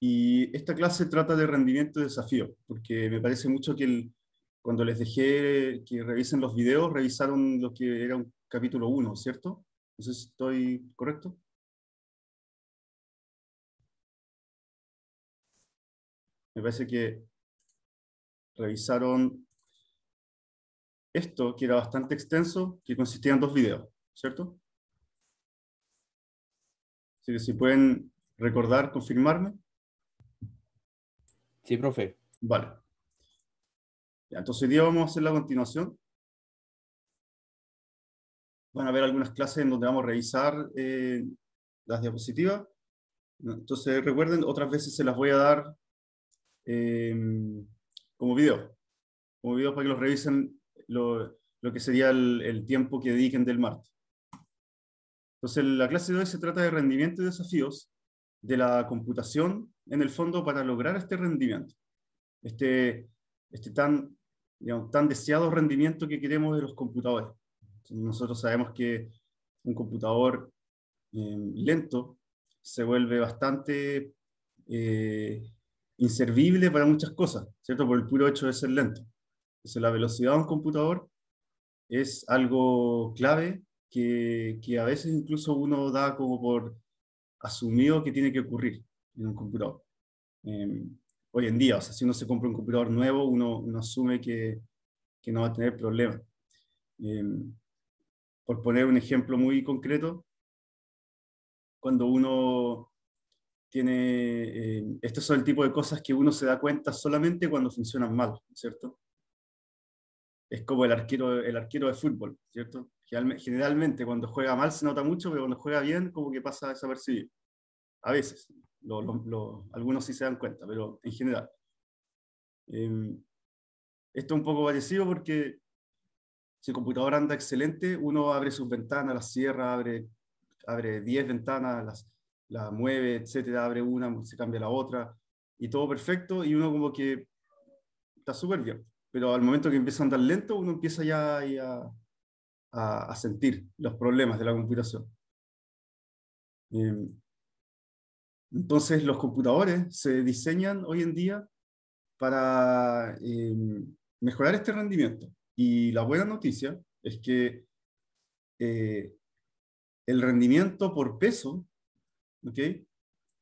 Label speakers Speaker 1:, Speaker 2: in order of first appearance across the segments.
Speaker 1: Y esta clase trata de rendimiento y desafío, porque me parece mucho que cuando les dejé que revisen los videos, revisaron lo que era un capítulo 1, ¿cierto? No sé si estoy correcto.
Speaker 2: Me parece que revisaron esto, que era bastante
Speaker 1: extenso, que consistía en dos videos, ¿cierto? si pueden recordar, confirmarme. Sí, profe. Vale. entonces hoy día vamos a hacer la continuación. Van a haber algunas clases en donde vamos a revisar eh, las diapositivas. Entonces recuerden, otras veces se las voy a dar em, como video. Como video para que los revisen lo, que sería el, el tiempo que dediquen del martes. Entonces la clase de hoy se trata de rendimiento y desafíos de la computación en el fondo para lograr este rendimiento, este, este tan, tan deseado rendimiento que queremos de los computadores. Nosotros sabemos que un computador em, lento se vuelve bastante eh, inservible para muchas cosas, ¿cierto? Por el puro hecho de ser lento. Entonces, la velocidad de un computador es algo clave que a veces incluso uno da como por asumido que tiene que ocurrir en un computador. Em, hoy en día, o sea, si uno se compra un computador nuevo, uno, asume que, que, no va a tener problemas. Em, por poner un ejemplo muy concreto, cuando uno tiene, em, estos son el tipo de cosas que uno se da cuenta solamente cuando funcionan mal, ¿cierto? Es como el arquero, el arquero de fútbol, ¿cierto? Generalmente cuando juega mal se nota mucho, pero cuando juega bien como que pasa desapercibido. A veces, lo, a algunos sí se dan cuenta, pero en general. Em, esto es un poco parecido porque si el computador anda excelente, uno abre sus ventanas, las cierra, abre, abre 10 ventanas, las, las mueve, etcétera, abre una, se cambia la otra, y todo perfecto, y uno como que está súper bien. Pero al momento que empieza a andar lento, uno empieza ya, ya a, sentir los problemas de la computación. Em, entonces, los computadores se diseñan hoy en día para em, mejorar este rendimiento. Y la buena noticia es que eh, el rendimiento por peso,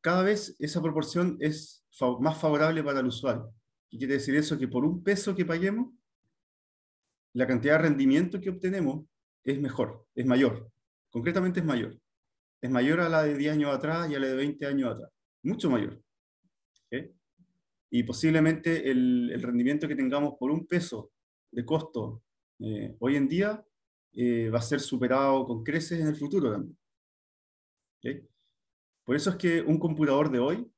Speaker 1: cada vez esa proporción es más favorable para el usuario. ¿Qué quiere decir eso? Que por un peso que paguemos, la cantidad de rendimiento que obtenemos es mejor, es mayor. Concretamente es mayor. Es mayor a la de 10 años atrás y a la de 20 años atrás. Mucho mayor. Y posiblemente el, rendimiento que tengamos por un peso de costo eh, hoy en día eh, va a ser superado con creces en el futuro también. Por eso es que un computador de hoy,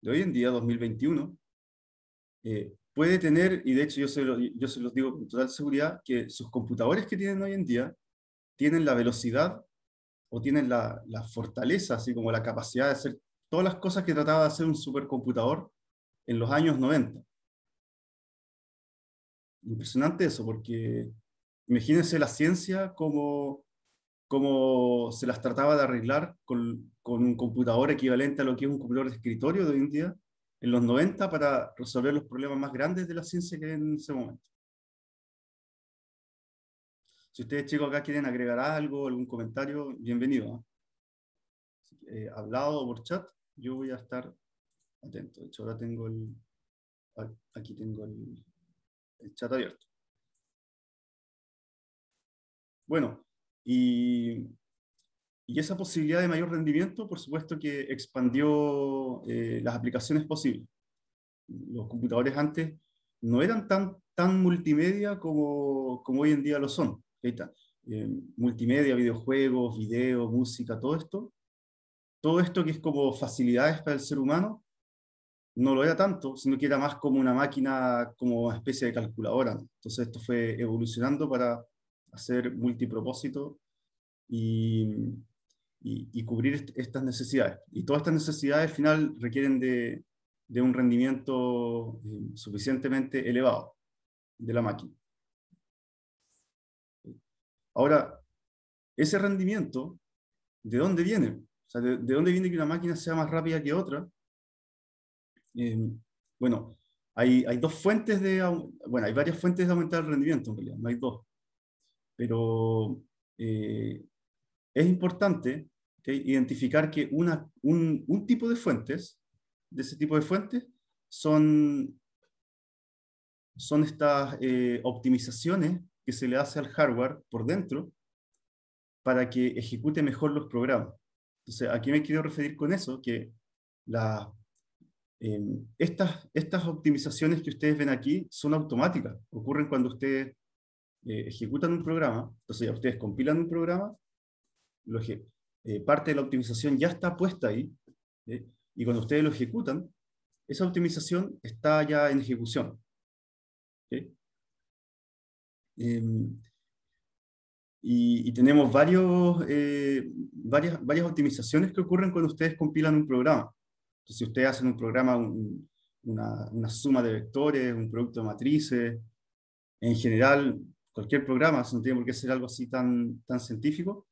Speaker 1: de hoy en día, 2021, puede tener, y de hecho yo se, yo se los digo con total seguridad, que sus computadores que tienen hoy en día tienen la velocidad o tienen la, la fortaleza, así como la capacidad de hacer todas las cosas que trataba de hacer un supercomputador en los años 90. Impresionante eso, porque imagínense la ciencia como, como se las trataba de arreglar con, con un computador equivalente a lo que es un computador de escritorio de hoy en día, en los 90 para resolver los problemas más grandes de la ciencia que hay en ese momento. Si ustedes chicos acá quieren agregar algo, algún comentario, bienvenido. ¿ah? Eh, hablado por chat, yo voy a estar atento. De hecho, ahora tengo el, ah,
Speaker 2: aquí tengo el chat abierto.
Speaker 1: Bueno, y y esa posibilidad de mayor rendimiento, por supuesto que expandió eh, las aplicaciones posibles. Los computadores antes no eran tan, multimedia como, hoy en día lo son. Eh, multimedia, videojuegos, video, música, todo esto. Todo esto que es como facilidades para el ser humano, no lo era tanto, sino que era más como una máquina, como una especie de calculadora. Entonces esto fue evolucionando para hacer multipropósito y, y, cubrir estas necesidades. Y todas estas necesidades al final requieren de, un rendimiento eh, suficientemente elevado de la máquina. Ahora, ese rendimiento, ¿de dónde viene? O sea, ¿de, dónde viene que una máquina sea más rápida que otra? Eh, bueno, hay, hay, dos fuentes de, bueno, hay varias fuentes de aumentar el rendimiento en realidad, no hay dos. Pero eh, es importante identificar que una, un, tipo de fuentes, de ese tipo de fuentes, son, estas eh, optimizaciones que se le hace al hardware por dentro para que ejecute mejor los programas. Entonces, aquí me quiero referir con eso, que la, em, estas, estas optimizaciones que ustedes ven aquí son automáticas, ocurren cuando ustedes eh, ejecutan un programa, entonces ya ustedes compilan un programa, lo, ejecutan. Eh, parte de la optimización ya está puesta ahí, y cuando ustedes lo ejecutan, esa optimización está ya en ejecución. Em, y, tenemos eh, varias, varias optimizaciones que ocurren cuando ustedes compilan un programa. si ustedes hacen un programa, una, suma de vectores, un producto de matrices, en general, cualquier programa, no tiene por qué ser algo así tan, tan científico,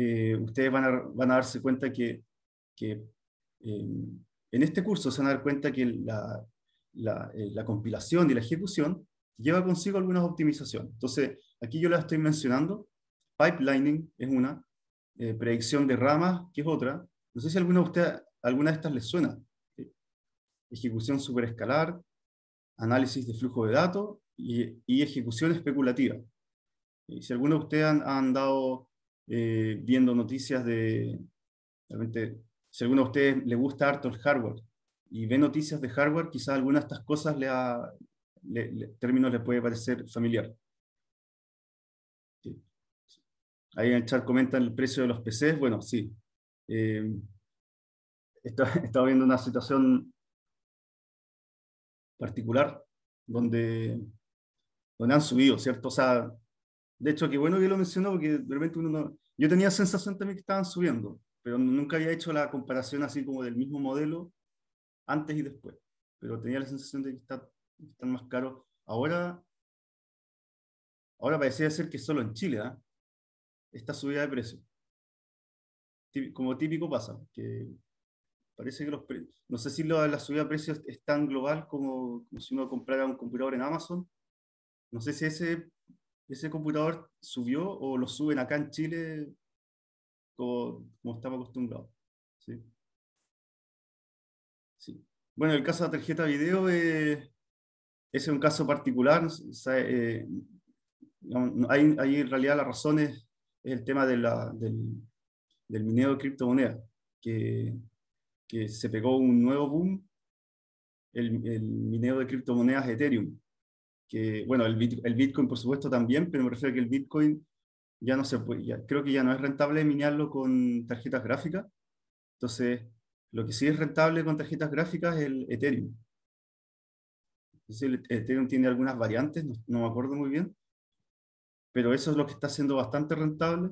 Speaker 1: eh, ustedes van a, van a, darse cuenta que, que em, en este curso se van a dar cuenta que la, eh, la, compilación y la ejecución lleva consigo algunas optimizaciones. Entonces, aquí yo las estoy mencionando. Pipelining es una, eh, predicción de ramas, que es otra. No sé si alguna de, usted, alguna de estas les suena. Ejecución superescalar, análisis de flujo de datos y, ejecución especulativa. Y si alguno de ustedes han, han dado eh, viendo noticias de, realmente, si alguno de ustedes le gusta harto el hardware y ve noticias de hardware, quizás alguna de estas cosas, le, ha, le, términos le puede parecer familiar. Ahí en el chat comentan el precio de los PCs, bueno, sí. Eh,
Speaker 2: estaba viendo una situación
Speaker 1: particular donde, donde han subido, ¿cierto? O sea, de hecho, qué bueno que lo mencionó porque realmente uno no... Yo tenía sensación también que estaban subiendo, pero nunca había hecho la comparación así como del mismo modelo antes y después. Pero tenía la sensación de que está, están más caros. Ahora, ahora parecía ser que solo en Chile, está ¿ah? Esta subida de precio. Como típico pasa, que parece que los precios, no sé si la, subida de precios es tan global como, como, si uno comprara un computador en Amazon. No sé si ese ese computador subió o lo suben acá en Chile como, estaba acostumbrado. ¿sí? Sí. Bueno, el caso de la tarjeta video eh, es un caso particular. Ahí eh, hay, en realidad las razones, es el tema del, del, de criptomonedas, que, que se pegó un nuevo boom, el, el de criptomonedas Ethereum que, bueno, el, Bitcoin por supuesto también, pero me refiero a que el Bitcoin ya no se puede, creo que ya no es rentable minarlo con tarjetas gráficas. Entonces, lo que sí es rentable con tarjetas gráficas es el Ethereum. el Ethereum tiene algunas variantes, no, me acuerdo muy bien, pero eso es lo que está siendo bastante rentable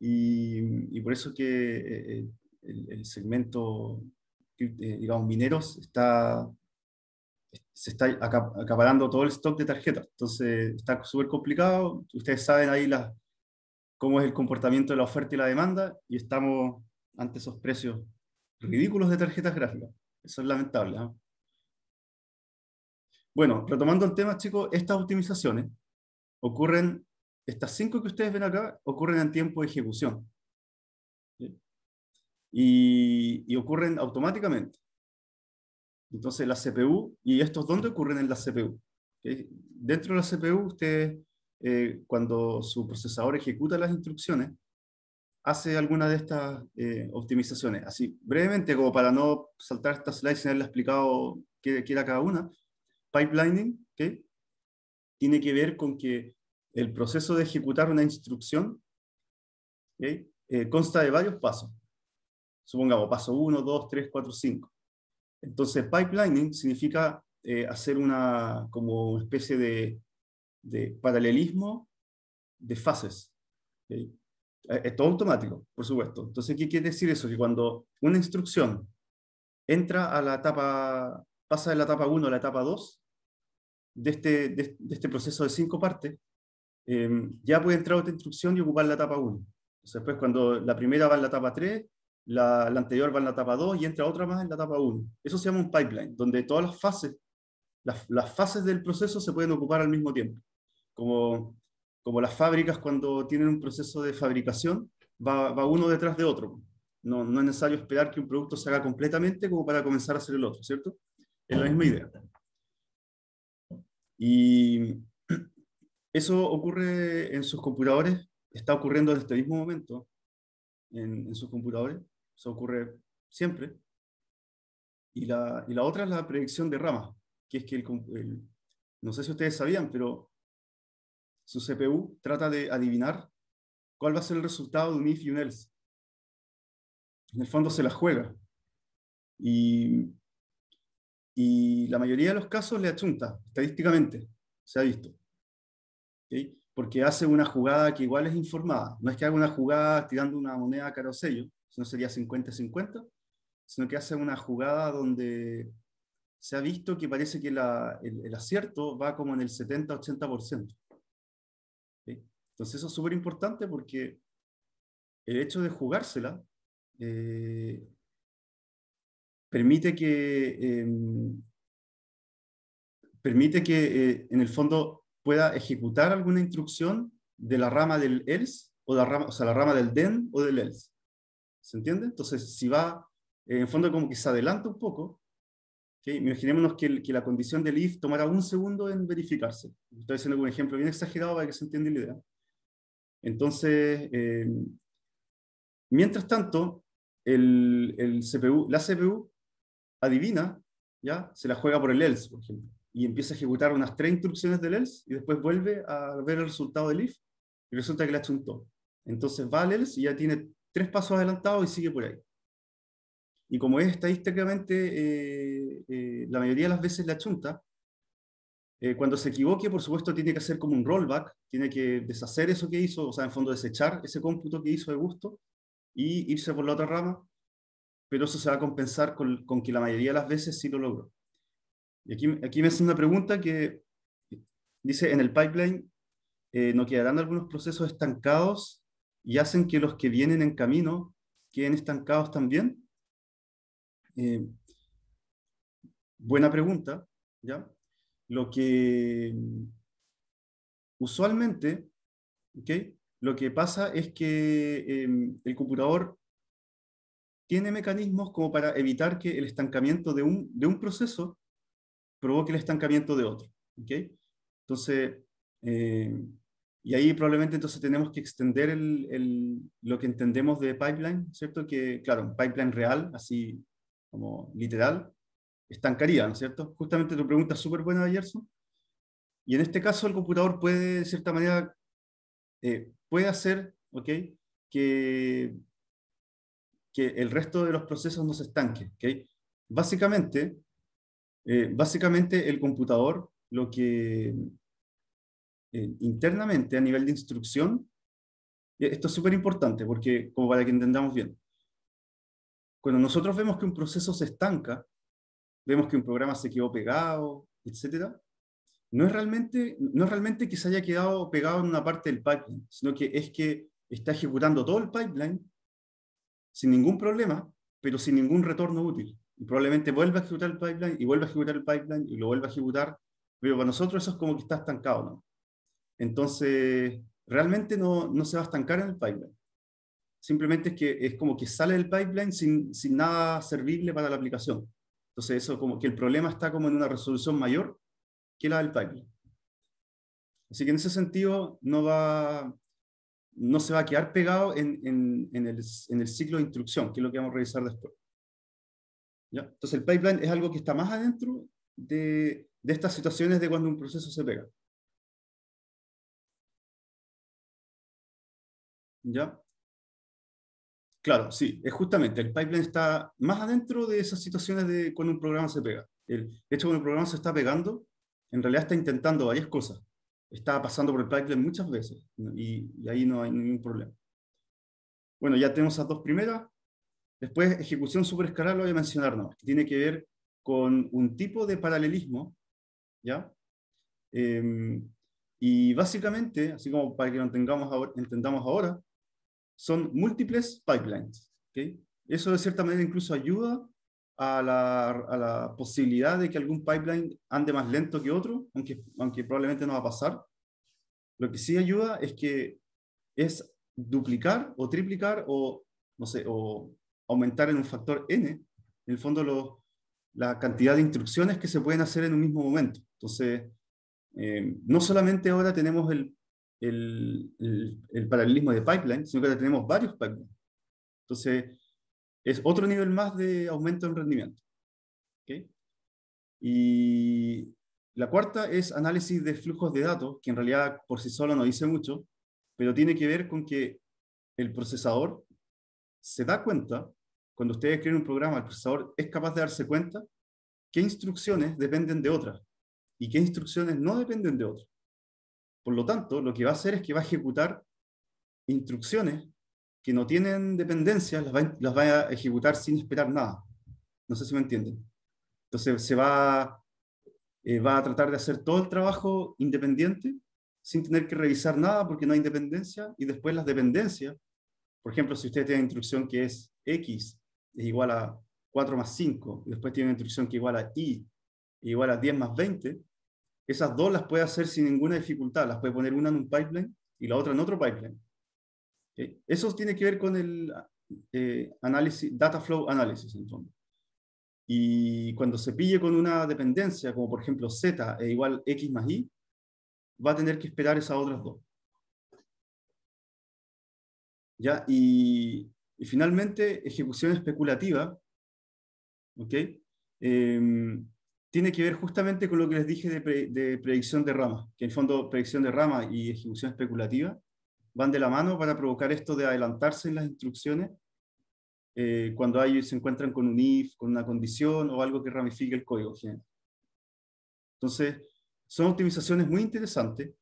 Speaker 1: y, por eso que eh, eh, el segmento, eh, digamos, mineros está se está acaparando todo el stock de tarjetas. Entonces está súper complicado. Ustedes saben ahí cómo es el comportamiento de la oferta y la demanda y estamos ante esos precios ridículos de tarjetas gráficas. Eso es lamentable. ¿ah? Bueno, retomando el tema, chicos, estas optimizaciones ocurren, estas cinco que ustedes ven acá, ocurren en tiempo de ejecución. y ocurren automáticamente. Entonces la CPU, ¿y estos dónde ocurren en la CPU? Dentro de la CPU, usted, eh, cuando su procesador ejecuta las instrucciones, hace alguna de estas eh, optimizaciones. Así, brevemente, como para no saltar esta slide sin haberle explicado qué, era cada una, pipelining tiene que ver con que el proceso de ejecutar una instrucción eh, consta de varios pasos. Supongamos, paso 1, 2, 3, 4, 5. Entonces, pipelining significa eh, hacer una como especie de, de paralelismo de fases. Esto Es automático, por supuesto. Entonces, ¿qué quiere decir eso? Que cuando una instrucción entra a la etapa, pasa de la etapa 1 a la etapa 2 de este, de, este proceso de cinco partes, eh, ya puede entrar otra instrucción y ocupar la etapa 1. después, cuando la primera va en la etapa 3, la, anterior va en la etapa 2 y entra otra más en la etapa 1. Eso se llama un pipeline, donde todas las fases, las, fases del proceso se pueden ocupar al mismo tiempo. Como, como las fábricas cuando tienen un proceso de fabricación, va, uno detrás de otro. No, es necesario esperar que un producto se haga completamente como para comenzar a hacer el otro, ¿cierto?
Speaker 2: Es la misma idea.
Speaker 1: Y eso ocurre en sus computadores, está ocurriendo desde este mismo momento en, en sus computadores. Eso ocurre siempre. Y la, y la otra es la predicción de rama. que es que el, no sé si ustedes sabían, pero su CPU trata de adivinar cuál va a ser el resultado de un if y un else. En el fondo se la juega. Y, y la mayoría de los casos le achunta, estadísticamente, se ha visto. Porque hace una jugada que igual es informada. No es que haga una jugada tirando una moneda a carosello no sería 50-50, sino que hace una jugada donde se ha visto que parece que el, acierto va como en el 70-80%. ¿sí? Entonces eso es súper importante porque el hecho de jugársela eh, permite que, em, permite que eh, en el fondo pueda ejecutar alguna instrucción de la rama del else o, la rama, o sea, la rama del den o del else. ¿Se entiende? Entonces, si va, eh, en fondo como que se adelanta un poco, imaginémonos que, la condición del if tomará un segundo en verificarse. Estoy haciendo un ejemplo bien exagerado para que se entienda la idea. Entonces, eh, mientras tanto, el, CPU, la CPU adivina, ¿ya? se la juega por el else, por ejemplo, y empieza a ejecutar unas tres instrucciones del else y después vuelve a ver el resultado del if y resulta que la chuntó. Entonces va al else y ya tiene tres pasos adelantados y sigue por ahí. Y como es estadísticamente eh, eh, la mayoría de las veces la chunta, eh, cuando se equivoque, por supuesto, tiene que hacer como un rollback, tiene que deshacer eso que hizo, o sea, en fondo desechar ese cómputo que hizo de gusto y irse por la otra rama, pero eso se va a compensar con, con que la mayoría de las veces sí lo logró. Y aquí, aquí me hace una pregunta que dice, en el pipeline, ¿no quedarán algunos procesos estancados y hacen que los que vienen en camino queden estancados también? Eh, buena pregunta, ¿ya? Lo que usualmente, Lo que pasa es que em, el computador tiene mecanismos como para evitar que el estancamiento de un, de un proceso provoque el estancamiento de otro. Entonces, eh, y ahí probablemente entonces tenemos que extender lo que entendemos de pipeline, ¿cierto? Que, claro, un pipeline real, así como literal, estancaría, ¿no es cierto? Justamente tu pregunta es súper buena, Gerson. Y en este caso el computador puede, de cierta manera, eh, puede hacer, ¿ok? Que, que el resto de los procesos no se estanque, ¿ok? Básicamente, eh, básicamente el computador lo que eh, internamente a nivel de instrucción, esto es súper importante porque, como para que entendamos bien, cuando nosotros vemos que un proceso se estanca, vemos que un programa se quedó pegado, etcétera, no es realmente, no es realmente que se haya quedado pegado en una parte del pipeline, sino que es que está ejecutando todo el pipeline sin ningún problema, pero sin ningún retorno útil. Y probablemente vuelva a ejecutar el pipeline y vuelva a ejecutar el pipeline y lo vuelva a ejecutar, pero para nosotros eso es como que está estancado, ¿no? Entonces, realmente no, no se va a estancar en el pipeline. Simplemente es que es como que sale del pipeline sin, sin nada servible para la aplicación. Entonces, eso como que el problema está como en una resolución mayor que la del pipeline. Así que en ese sentido no va, no se va a quedar pegado en, en, el, en, el, ciclo de instrucción, que es lo que vamos a revisar después. Entonces el pipeline es algo que está más adentro de,
Speaker 2: de, estas situaciones de cuando un proceso se pega.
Speaker 1: ¿ya? Claro, sí, es justamente, el pipeline está más adentro de esas situaciones de cuando un programa se pega. El hecho de que un programa se está pegando, en realidad está intentando varias cosas. Está pasando por el pipeline muchas veces y, ahí no hay ningún problema. Bueno, ya tenemos esas dos primeras. Después, ejecución superescalar, lo voy a mencionar, no. Tiene que ver con un tipo de paralelismo, ¿ya? Em, y básicamente, así como para que lo tengamos ahora, entendamos ahora, son múltiples pipelines. ¿okay? Eso de cierta manera incluso ayuda a la, posibilidad de que algún pipeline ande más lento que otro, aunque, aunque probablemente no va a pasar. Lo que sí ayuda es que es duplicar o triplicar o, no sé, o aumentar en un factor n, en el fondo, la cantidad de instrucciones que se pueden hacer en un mismo momento. Entonces, eh, no solamente ahora tenemos el el, paralelismo de pipeline, sino que tenemos varios pipelines. Entonces, es otro nivel más de aumento en rendimiento. ¿Okay? Y la cuarta es análisis de flujos de datos, que en realidad por sí solo no dice mucho, pero tiene que ver con que el procesador se da cuenta, cuando ustedes creen un programa, el procesador es capaz de darse cuenta qué instrucciones dependen de otras y qué instrucciones no dependen de otras. Por lo tanto, lo que va a hacer es que va a ejecutar instrucciones que no tienen dependencias, las va, las a ejecutar sin esperar nada. No sé si me entienden. Entonces se eh, va, a tratar de hacer todo el trabajo independiente sin tener que revisar nada porque no hay dependencia. y después las dependencias. Por ejemplo, si usted tiene instrucción que es X es igual a 4 más 5, y después tiene una instrucción que es igual a Y igual a 10 más 20, esas dos las puede hacer sin ninguna dificultad. Las puede poner una en un pipeline y la otra en otro pipeline. Eso tiene que ver con el eh, análisis, data flow analysis, entonces. Y cuando se pille con una dependencia, como por ejemplo Z e igual X más Y, va a tener que esperar esas otras dos. ¿Ya? Y, y finalmente, ejecución especulativa. ¿Ok? Em, tiene que ver justamente con lo que les dije de, predicción de rama, que en el fondo predicción de rama y ejecución especulativa van de la mano para provocar esto de adelantarse en las instrucciones eh, cuando hay, se encuentran con un if, con una condición o algo que ramifique el código Entonces, son optimizaciones muy interesantes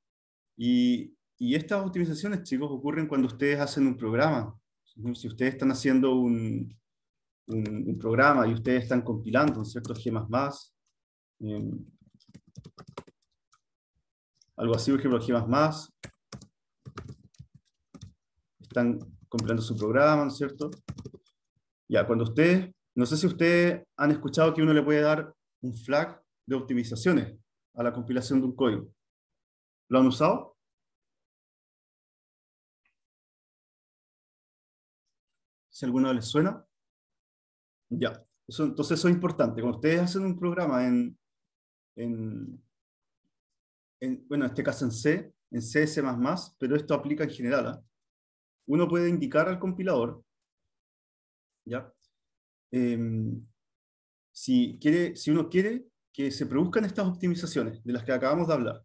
Speaker 1: y, estas optimizaciones, chicos, ocurren cuando ustedes hacen un programa. Si ustedes están haciendo un, programa y ustedes están compilando, ciertos ¿cierto? más, Em, algo así, por ejemplo, Están compilando su programa, ¿no es cierto? Ya, cuando ustedes, no sé si ustedes han escuchado que uno le puede dar un flag de optimizaciones a la compilación de un código. ¿Lo han usado?
Speaker 2: Si alguno les suena.
Speaker 1: Ya, entonces eso es importante. Cuando ustedes hacen un programa en, en, bueno, este caso en C, en C, C++, pero esto aplica en general. a ¿ah? Uno puede indicar al compilador, ¿ya? Em, si, quiere, si uno quiere que se produzcan estas optimizaciones de las que acabamos de hablar.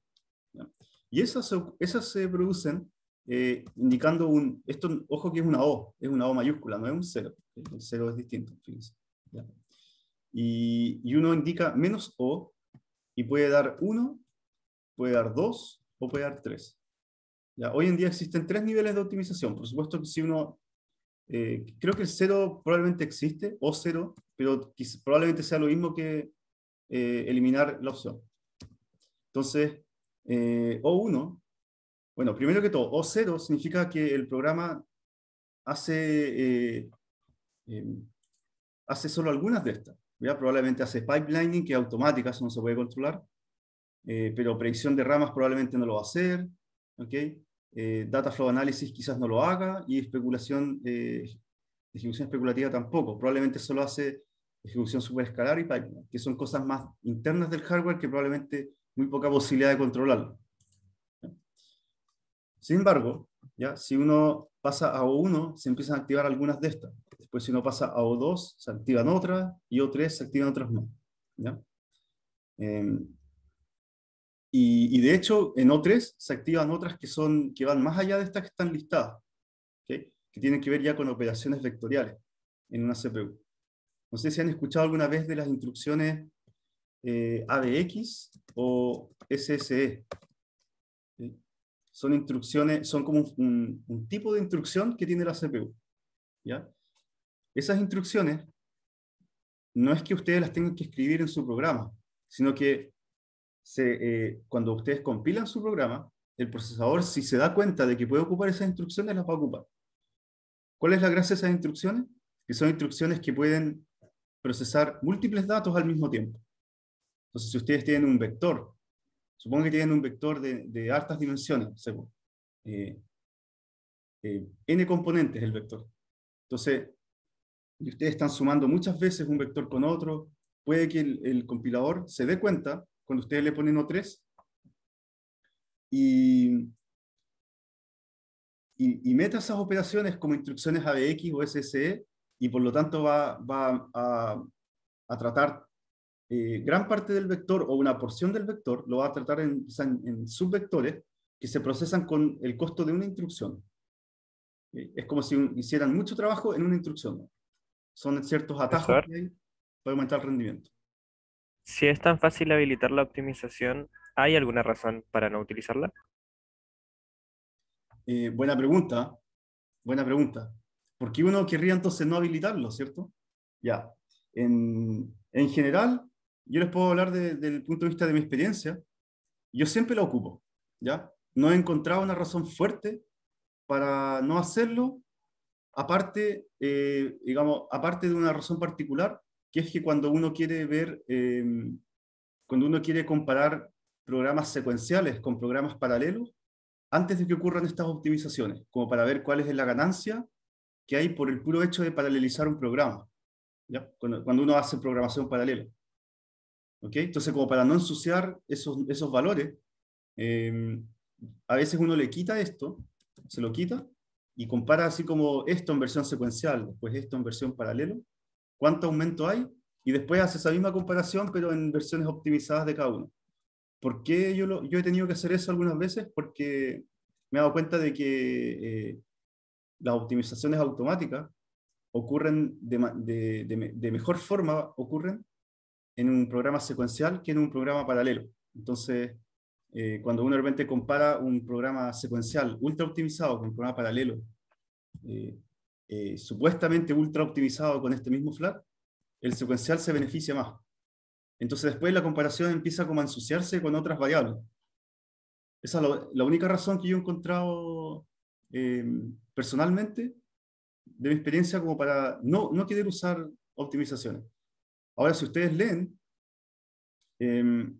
Speaker 1: Y esas, esas se producen eh, indicando un, esto, ojo que es una O, es una O mayúscula, no es un cero. El cero es distinto, fíjense. Y, y uno indica menos O y puede dar uno, puede dar dos, o puede dar tres. ¿Ya? Hoy en día existen tres niveles de optimización. Por supuesto, si uno, eh, creo que el cero probablemente existe, o cero, pero probablemente sea lo mismo que eh, eliminar la opción. Entonces, eh, o uno, bueno, primero que todo, O0 significa que el programa hace, em, hace solo algunas de estas probablemente hace pipelining, que es automática, eso no se puede controlar, eh, pero predicción de ramas probablemente no lo va a hacer, ¿okay? Eh, data flow analysis quizás no lo haga, y especulación, eh, ejecución especulativa tampoco, probablemente solo hace ejecución superescalar y pipeline, que son cosas más internas del hardware que probablemente muy poca posibilidad de controlarlo. Sin embargo, ¿ya? si uno pasa a O1, se empiezan a activar algunas de estas pues si no pasa a O2, se activan otras, y O3 se activan otras más. ¿ya? Em, y, de hecho, en O3 se activan otras que, son, que van más allá de estas que están listadas, que tienen que ver ya con operaciones vectoriales en una CPU. No sé si han escuchado alguna vez de las instrucciones eh, o SSE. Son instrucciones, son como un, un, tipo de instrucción que tiene la CPU. ¿ya? Esas instrucciones no es que ustedes las tengan que escribir en su programa, sino que se, eh, cuando ustedes compilan su programa, el procesador, si se da cuenta de que puede ocupar esas instrucciones, las va a ocupar. ¿Cuál es la gracia de esas instrucciones? Que son instrucciones que pueden procesar múltiples datos al mismo tiempo. Entonces, si ustedes tienen un vector, supongo que tienen un vector de, altas dimensiones, según eh, eh, n componentes el vector. Entonces, y ustedes están sumando muchas veces un vector con otro, puede que el, compilador se dé cuenta cuando ustedes le ponen O3 y, meta esas operaciones como instrucciones ABX o SSE y por lo tanto va, va a, tratar eh, gran parte del vector o una porción del vector, lo va a tratar en, subvectores que se procesan con el costo de una instrucción. Eh, es como si hicieran mucho trabajo en una instrucción son ciertos atajos que para aumentar el rendimiento. Si es tan fácil habilitar la optimización, ¿hay alguna razón para no utilizarla? Eh, buena pregunta, buena pregunta. ¿Por qué uno querría entonces no habilitarlo, cierto? Ya. En, general, yo les puedo hablar desde el punto de vista de mi experiencia. Yo siempre la ocupo, ¿ya? No he encontrado una razón fuerte para no hacerlo aparte, eh, aparte de una razón particular, que es que cuando uno quiere ver, em, cuando uno quiere comparar programas secuenciales con programas paralelos, antes de que ocurran estas optimizaciones, como para ver cuál es la ganancia que hay por el puro hecho de paralelizar un programa, Cuando, uno hace programación paralela. Entonces, como para no ensuciar esos, valores, em, a veces uno le quita esto, se lo quita, y compara así como esto en versión secuencial, después esto en versión paralelo, cuánto aumento hay, y después hace esa misma comparación, pero en versiones optimizadas de cada uno. ¿Por qué yo, he tenido que hacer eso algunas veces? Porque me he dado cuenta de que eh, las optimizaciones automáticas ocurren de, de, mejor forma ocurren en un programa secuencial que en un programa paralelo. Entonces, eh, cuando uno de repente compara un programa secuencial ultra optimizado con un programa paralelo, eh, eh, supuestamente ultra optimizado con este mismo flat, el secuencial se beneficia más. Entonces después la comparación empieza como a ensuciarse con otras variables. Esa es la, única razón que yo he encontrado personalmente de mi experiencia como para no, no querer usar optimizaciones. Ahora, si ustedes leen, eh,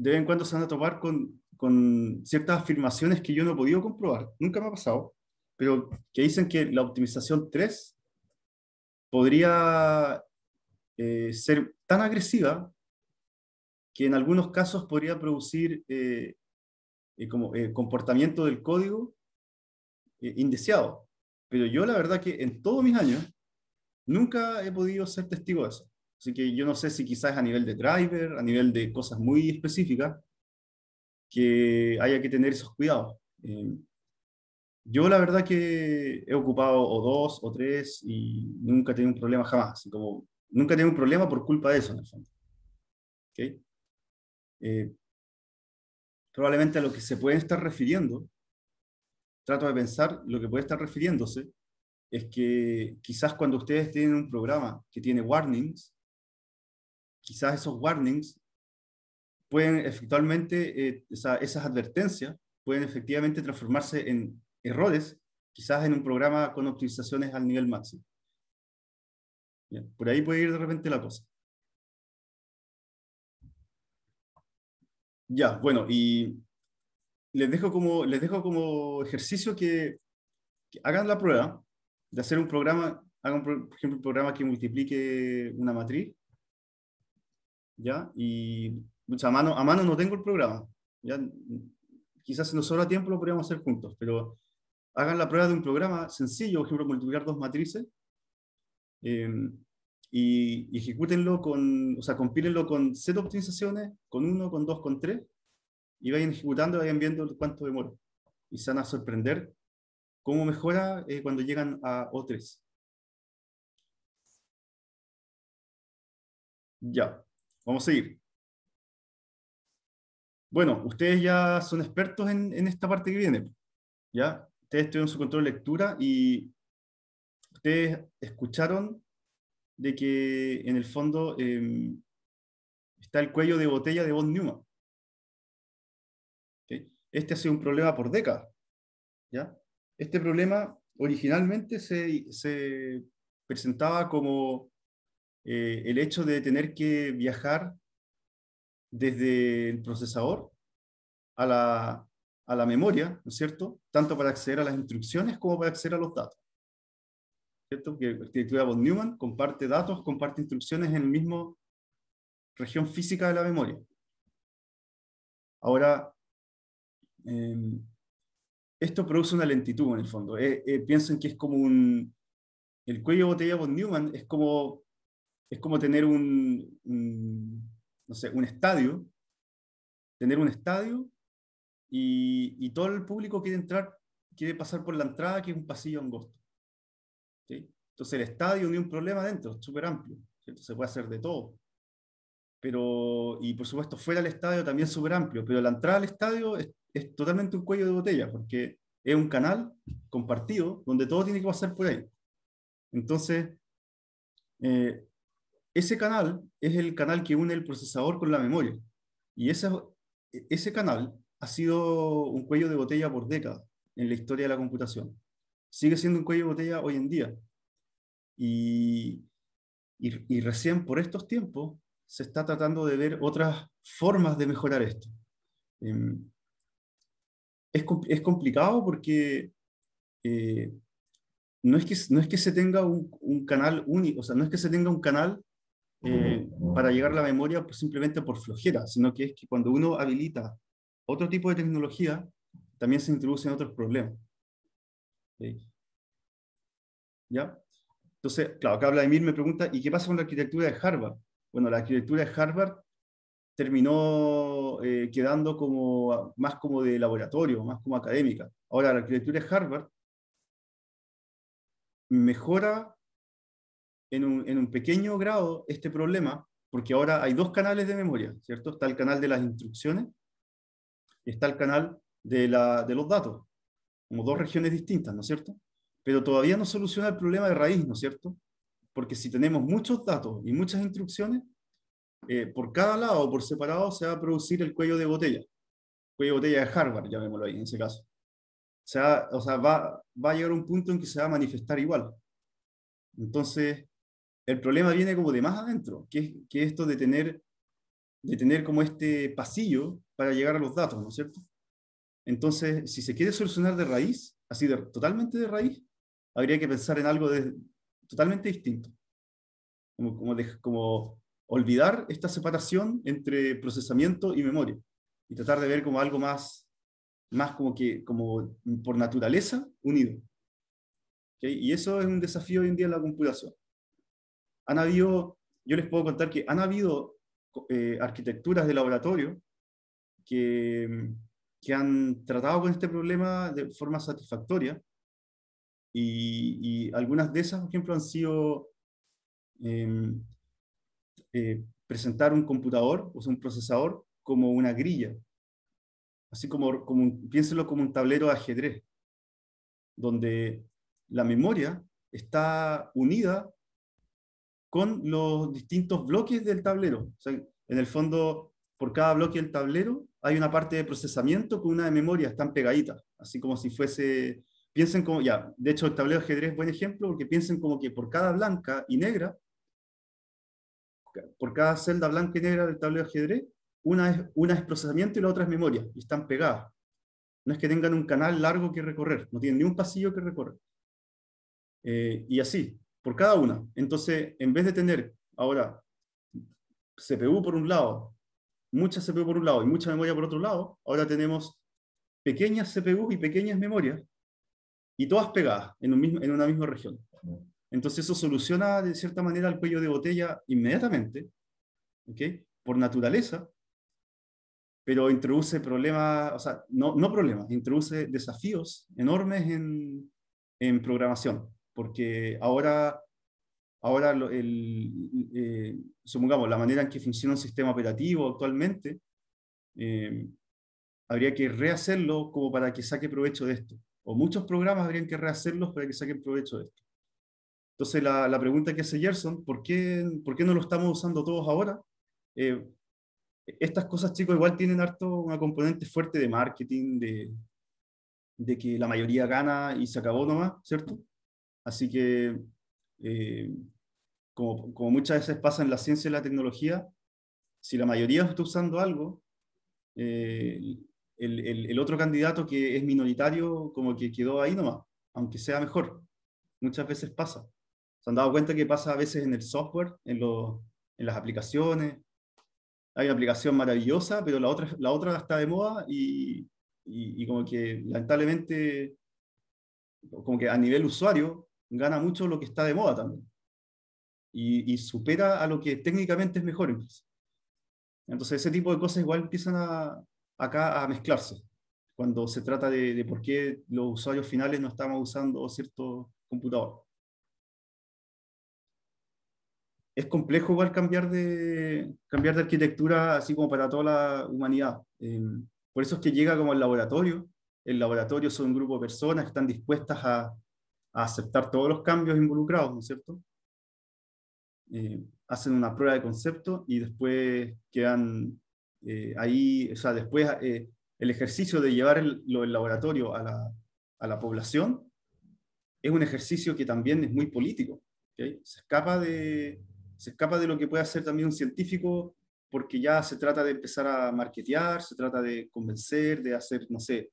Speaker 1: de vez en cuando se van a topar con, con ciertas afirmaciones que yo no he podido comprobar, nunca me ha pasado, pero que dicen que la optimización 3 podría eh, ser tan agresiva que en algunos casos podría producir eh, eh, como, comportamiento del código indeseado. Pero yo la verdad que en todos mis años nunca he podido ser testigo de eso. Así que yo no sé si quizás a nivel de driver, a nivel de cosas muy específicas, que haya que tener esos cuidados. Eh, yo la verdad que he ocupado o dos o tres y nunca he tenido un problema jamás. como, nunca he tenido un problema por culpa de eso, en el fondo. Eh, probablemente a lo que se pueden estar refiriendo, trato de pensar, lo que puede estar refiriéndose es que quizás cuando ustedes tienen un programa que tiene warnings, quizás esos warnings pueden efectivamente, eh, esas advertencias pueden efectivamente transformarse en errores, quizás en un programa con optimizaciones al nivel máximo.
Speaker 2: por ahí puede ir de repente la cosa.
Speaker 1: Ya, bueno, y les dejo como, les dejo como ejercicio que, que hagan la prueba de hacer un programa, hagan por ejemplo un programa que multiplique una matriz ¿ya? Y a, mano, a mano no tengo el programa, ¿ya? Quizás si nos sobra tiempo lo podríamos hacer juntos, pero hagan la prueba de un programa sencillo, por ejemplo, multiplicar dos matrices, em, y, y ejecútenlo con, o sea, compílenlo con set optimizaciones, con uno, con dos, con tres, y vayan ejecutando, y vayan viendo cuánto demora. Y se van a sorprender cómo mejora eh, cuando llegan a O3.
Speaker 2: Ya. Vamos a seguir.
Speaker 1: Bueno, ustedes ya son expertos en, esta parte que viene. ¿ya? Ustedes tuvieron su control de lectura y ustedes escucharon de que en el fondo em, está el cuello de botella de von Neumann. Este ha sido un problema por décadas. ¿ya? Este problema originalmente se presentaba como eh, el hecho de tener que viajar desde el procesador a la, memoria, ¿no es cierto? Tanto para acceder a las instrucciones como para acceder a los datos. ¿Cierto? Que la arquitectura von Neumann comparte datos, comparte instrucciones en el mismo región física de la memoria. Ahora, em, esto produce una lentitud en el fondo. Eh, eh que es como un... El cuello de botella von Neumann es como es como tener un, no sé, un estadio, tener un estadio y, y, todo el público quiere entrar, quiere pasar por la entrada, que es un pasillo angosto. Entonces el estadio no hay un problema dentro, es súper amplio, Entonces se puede hacer de todo. Pero, y por supuesto, fuera del estadio también es súper amplio, pero la entrada al estadio es, es totalmente un cuello de botella, porque es un canal compartido donde todo tiene que pasar por ahí. Entonces, eh, ese canal es el canal que une el procesador con la memoria. Y ese ese canal ha sido un cuello de botella por décadas en la historia de la computación. Sigue siendo un cuello de botella hoy en día. Y, y, recién por estos tiempos se está tratando de ver otras formas de mejorar esto. Em, es, es, complicado porque eh, no, es que, no es que se tenga un, un canal único, o sea, no es que se tenga un canal eh, para llegar a la memoria pues, simplemente por flojera, sino que es que cuando uno habilita otro tipo de tecnología, también se introducen otros problemas. ¿Ya? Entonces, claro, acá Vladimir me pregunta, ¿y qué pasa con la arquitectura de Harvard? Bueno, la arquitectura de Harvard terminó eh, quedando como, más como de laboratorio, más como académica. Ahora, la arquitectura de Harvard mejora en un, en un pequeño grado este problema, porque ahora hay dos canales de memoria, ¿cierto? Está el canal de las instrucciones y está el canal de, la, de los datos, como dos regiones distintas, ¿no es cierto? Pero todavía no soluciona el problema de raíz, ¿no es cierto? Porque si tenemos muchos datos y muchas instrucciones, eh, por cada lado o por separado se va a producir el cuello de botella. Cuello de botella de Harvard, llamémoslo ahí en ese caso. o sea, va, va a llegar un punto en que se va a manifestar igual. Entonces, el problema viene como de más adentro, que es esto de tener, de tener como este pasillo para llegar a los datos, ¿no es cierto? Entonces, si se quiere solucionar de raíz, así de, totalmente de raíz, habría que pensar en algo de, totalmente distinto. Como, como, olvidar esta separación entre procesamiento y memoria y tratar de ver como algo más, más como que como por naturaleza unido. Y eso es un desafío hoy en día en la computación han habido, yo les puedo contar que han habido eh, arquitecturas de laboratorio que, que, han tratado con este problema de forma satisfactoria y, algunas de esas, por ejemplo, han sido em, eh, presentar un computador, o sea, un procesador, como una grilla, así como, como piénselo como un tablero de ajedrez, donde la memoria está unida con los distintos bloques del tablero. en el fondo, por cada bloque del tablero hay una parte de procesamiento con una de memoria, están pegaditas, así como si fuese, piensen como, ya, de hecho el tablero de ajedrez es buen ejemplo porque piensen como que por cada blanca y negra, por cada celda blanca y negra del tablero de ajedrez, una es, una es procesamiento y la otra es memoria, y están pegadas. No es que tengan un canal largo que recorrer, no tienen ni un pasillo que recorrer. Eh, y así, por cada una. Entonces, en vez de tener ahora CPU por un lado, mucha CPU por un lado y mucha memoria por otro lado, ahora tenemos pequeñas CPU y pequeñas memorias y todas pegadas en, mismo, en una misma región. Entonces eso soluciona de cierta manera el cuello de botella inmediatamente, por naturaleza, pero introduce problemas, o sea, no, problemas, introduce desafíos enormes en programación porque ahora, ahora el, eh, supongamos, la manera en que funciona un sistema operativo actualmente, eh, habría que rehacerlo como para que saque provecho de esto. O muchos programas habrían que rehacerlos para que saquen provecho de esto. Entonces, la, la pregunta que hace Gerson, ¿por qué, ¿por qué no lo estamos usando todos ahora? Eh, estas cosas, chicos, igual tienen harto una componente fuerte de marketing, de, de que la mayoría gana y se acabó nomás, ¿cierto? Así que, eh, como, muchas veces pasa en la ciencia y la tecnología, si la mayoría está usando algo, eh, el, otro candidato que es minoritario como que quedó ahí nomás, aunque sea mejor. Muchas veces pasa. Se han dado cuenta que pasa a veces en el software, en, las aplicaciones. Hay una aplicación maravillosa, pero la otra, está de moda y, y como que lamentablemente, como que a nivel usuario, gana mucho lo que está de moda también. Y, supera a lo que técnicamente es mejor. Entonces ese tipo de cosas igual empiezan acá a mezclarse cuando se trata de, por qué los usuarios finales no estamos usando cierto computador. Es complejo igual cambiar de, cambiar de arquitectura así como para toda la humanidad. Em, por eso es que llega como el laboratorio. El laboratorio son un grupo de personas que están dispuestas a, a aceptar todos los cambios involucrados, ¿no es cierto? Eh, hacen una prueba de concepto y después quedan eh, ahí, o sea, después eh, el ejercicio de llevar el, lo del laboratorio a la, a la, población es un ejercicio que también es muy político. ¿okay? Se, escapa de, se escapa de lo que puede hacer también un científico porque ya se trata de empezar a marketear, se trata de convencer, de hacer, no sé,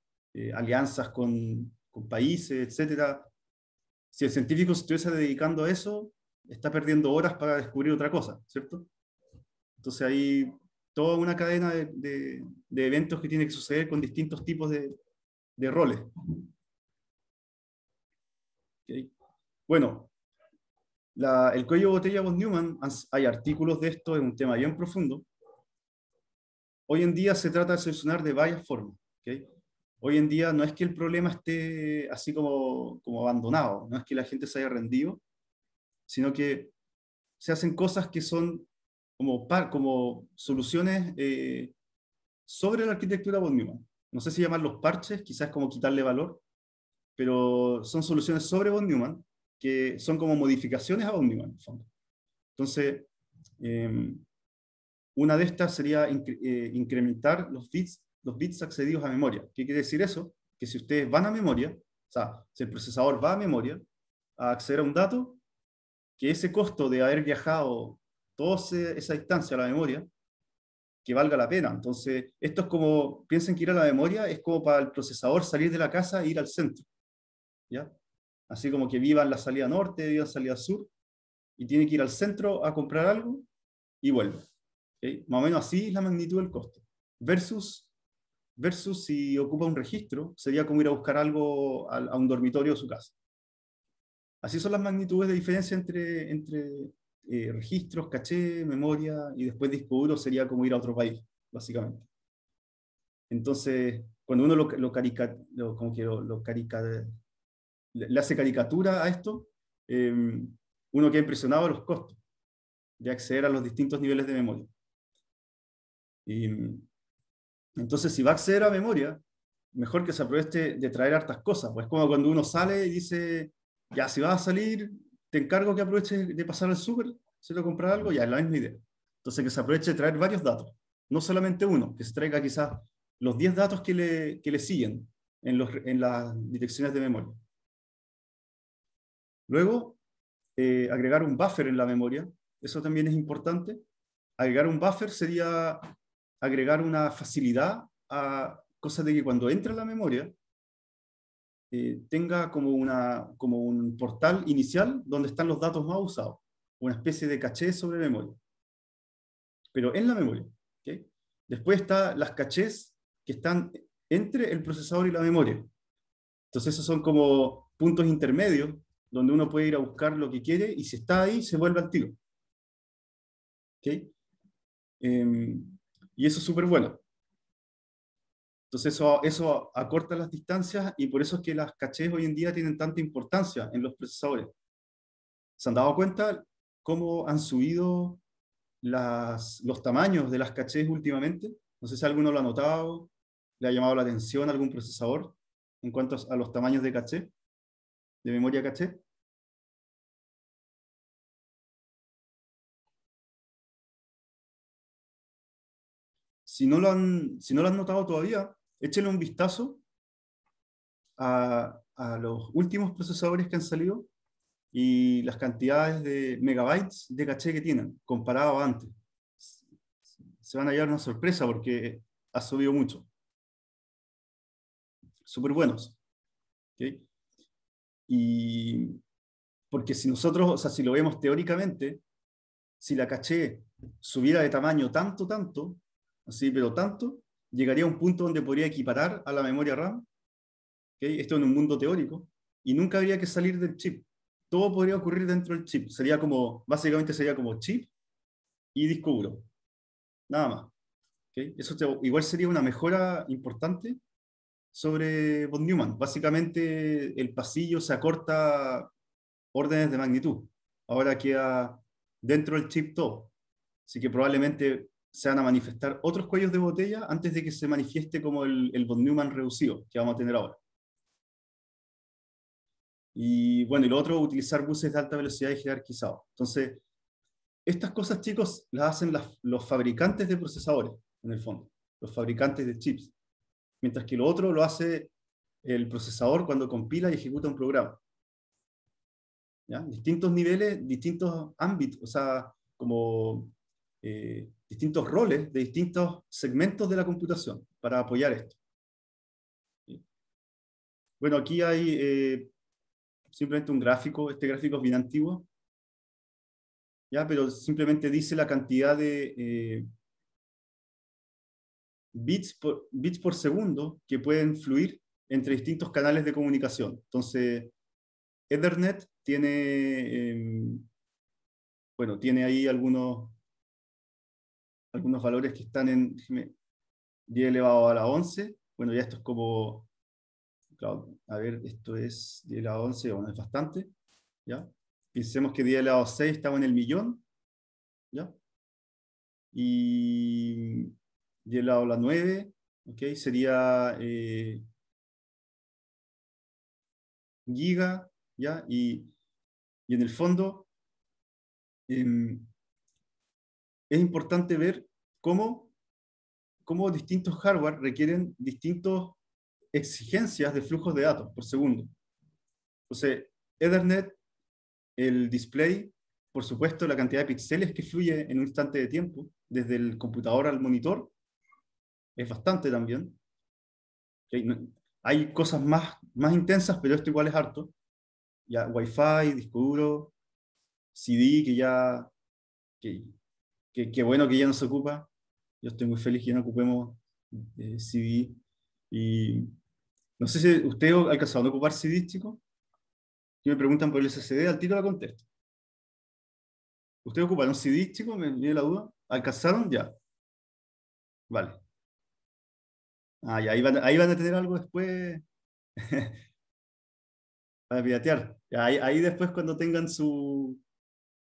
Speaker 1: alianzas con, con países, etcétera, si el científico se estuviese dedicando a eso, está perdiendo horas para descubrir otra cosa, ¿cierto? Entonces hay toda una cadena de, eventos que tiene que suceder con distintos tipos de, roles. Bueno, el cuello botella von Newman, hay artículos de esto, es un tema bien profundo. Hoy en día se trata de solucionar de varias formas. ¿okay? hoy en día no es que el problema esté así como, como abandonado, no es que la gente se haya rendido, sino que se hacen cosas que son como, como soluciones eh, sobre la arquitectura Von Neumann. No sé si llamarlos parches, quizás como quitarle valor, pero son soluciones sobre Von Neumann que son como modificaciones a Von Neumann, en fondo. Entonces, em, una de estas sería eh, incrementar los feeds los bits accedidos a memoria. ¿Qué quiere decir eso? Que si ustedes van a memoria, o sea, si el procesador va a memoria a acceder a un dato, que ese costo de haber viajado toda esa distancia a la memoria, que valga la pena. Entonces, esto es como, piensen que ir a la memoria es como para el procesador salir de la casa e ir al centro. ¿Ya? Así como que viva en la salida norte, en la salida sur, y tiene que ir al centro a comprar algo y vuelve. Más o menos así es la magnitud del costo. Versus versus si ocupa un registro, sería como ir a buscar algo a, un dormitorio de su casa. Así son las magnitudes de diferencia entre, entre eh, registros, caché, memoria y después disco duro sería como ir a otro país, básicamente. Entonces, cuando uno lo, lo, como quiero lo le, hace caricatura a esto, em, uno queda impresionado los costos de acceder a los distintos niveles de memoria. Y entonces, si va a acceder a memoria, mejor que se aproveche de traer hartas cosas. Pues es como cuando uno sale y dice, ya, si vas a salir, te encargo que aproveches de pasar al súper, si lo comprar algo, ya es la misma idea. Entonces, que se aproveche de traer varios datos, no solamente uno, que se traiga quizás los 10 datos que le, que le siguen en, los, en las direcciones de memoria. Luego, eh, agregar un buffer en la memoria, eso también es importante. Agregar un buffer sería agregar una facilidad a cosas de que cuando entra la memoria eh, tenga como, como un portal inicial donde están los datos más usados, una especie de caché sobre memoria, pero en la memoria. ¿okay? Después están las cachés que están entre el procesador y la memoria. Entonces esos son como puntos intermedios donde uno puede ir a buscar lo que quiere y si está ahí se vuelve activo tiro. Em, y eso es súper bueno. Entonces eso, acorta las distancias y por eso es que las cachés hoy en día tienen tanta importancia en los procesadores. ¿Se han dado cuenta cómo han subido las, los tamaños de las cachés últimamente? No sé si alguno lo ha notado, le ha llamado la atención a algún procesador en cuanto a los tamaños
Speaker 2: de caché, de memoria caché. si no lo
Speaker 1: han, si no han notado todavía, échenle un vistazo a, a los últimos procesadores que han salido y las cantidades de megabytes de caché que tienen comparado a antes. Se van a llevar una sorpresa porque ha subido mucho. Súper buenos. Y porque si nosotros, o sea, si lo vemos teóricamente, si la caché subiera de tamaño tanto, tanto, así, pero tanto, llegaría a un punto donde podría equiparar a la memoria RAM. Esto en un mundo teórico. Y nunca habría que salir del chip. Todo podría ocurrir dentro del chip. Sería como, básicamente sería como chip y disco duro. Nada más. Eso igual sería una mejora importante sobre von Neumann. Básicamente el pasillo se acorta órdenes de magnitud. Ahora queda dentro del chip todo. Así que probablemente se van a manifestar otros cuellos de botella antes de que se manifieste como el, von Neumann reducido que vamos a tener ahora. Y bueno, y lo otro, utilizar buses de alta velocidad y jerarquizado. Entonces, estas cosas, chicos, las hacen los fabricantes de procesadores, en el fondo, los fabricantes de chips. Mientras que lo otro lo hace el procesador cuando compila y ejecuta un programa. Distintos niveles, distintos ámbitos, o sea, como eh, distintos roles de distintos segmentos de la computación para apoyar esto. Bueno, aquí hay eh, simplemente un gráfico, este gráfico es bien antiguo, ¿ya? pero simplemente dice la cantidad de eh, bits, por, bits por segundo que pueden fluir entre distintos canales de comunicación. Entonces, Ethernet tiene, eh, bueno, tiene ahí algunos algunos valores que están en 10 elevado a la 11. Bueno, ya esto es como, a ver, esto es 10 elevado a 11, bueno, es bastante. ¿ya? Pensemos que 10 elevado a 6 estaba en el millón. ¿ya? Y 10 elevado
Speaker 2: a la 9, ¿ok? Sería eh, giga, ¿ya? Y, en el fondo...
Speaker 1: Em, es importante ver cómo, distintos hardware requieren distintas exigencias de flujos de datos por segundo. sea, Ethernet, el display, por supuesto, la cantidad de píxeles que fluye en un instante de tiempo, desde el computador al monitor, es bastante también. Hay cosas más, más intensas, pero esto igual es harto. Ya, Wi-Fi, disco duro, CD, que ya, que, que bueno que ya no se ocupa. Yo estoy muy feliz que no ocupemos eh, CD. Y no sé si ustedes alcanzaron a ocupar CD, chicos. me preguntan por el SSD, al tiro la contesto. ¿Ustedes ocuparon CD, chicos? Me viene la duda. ¿Alcanzaron? Ya. Vale. Ah, ya, ahí van, a tener algo después. para piratear. Ahí, después cuando tengan su,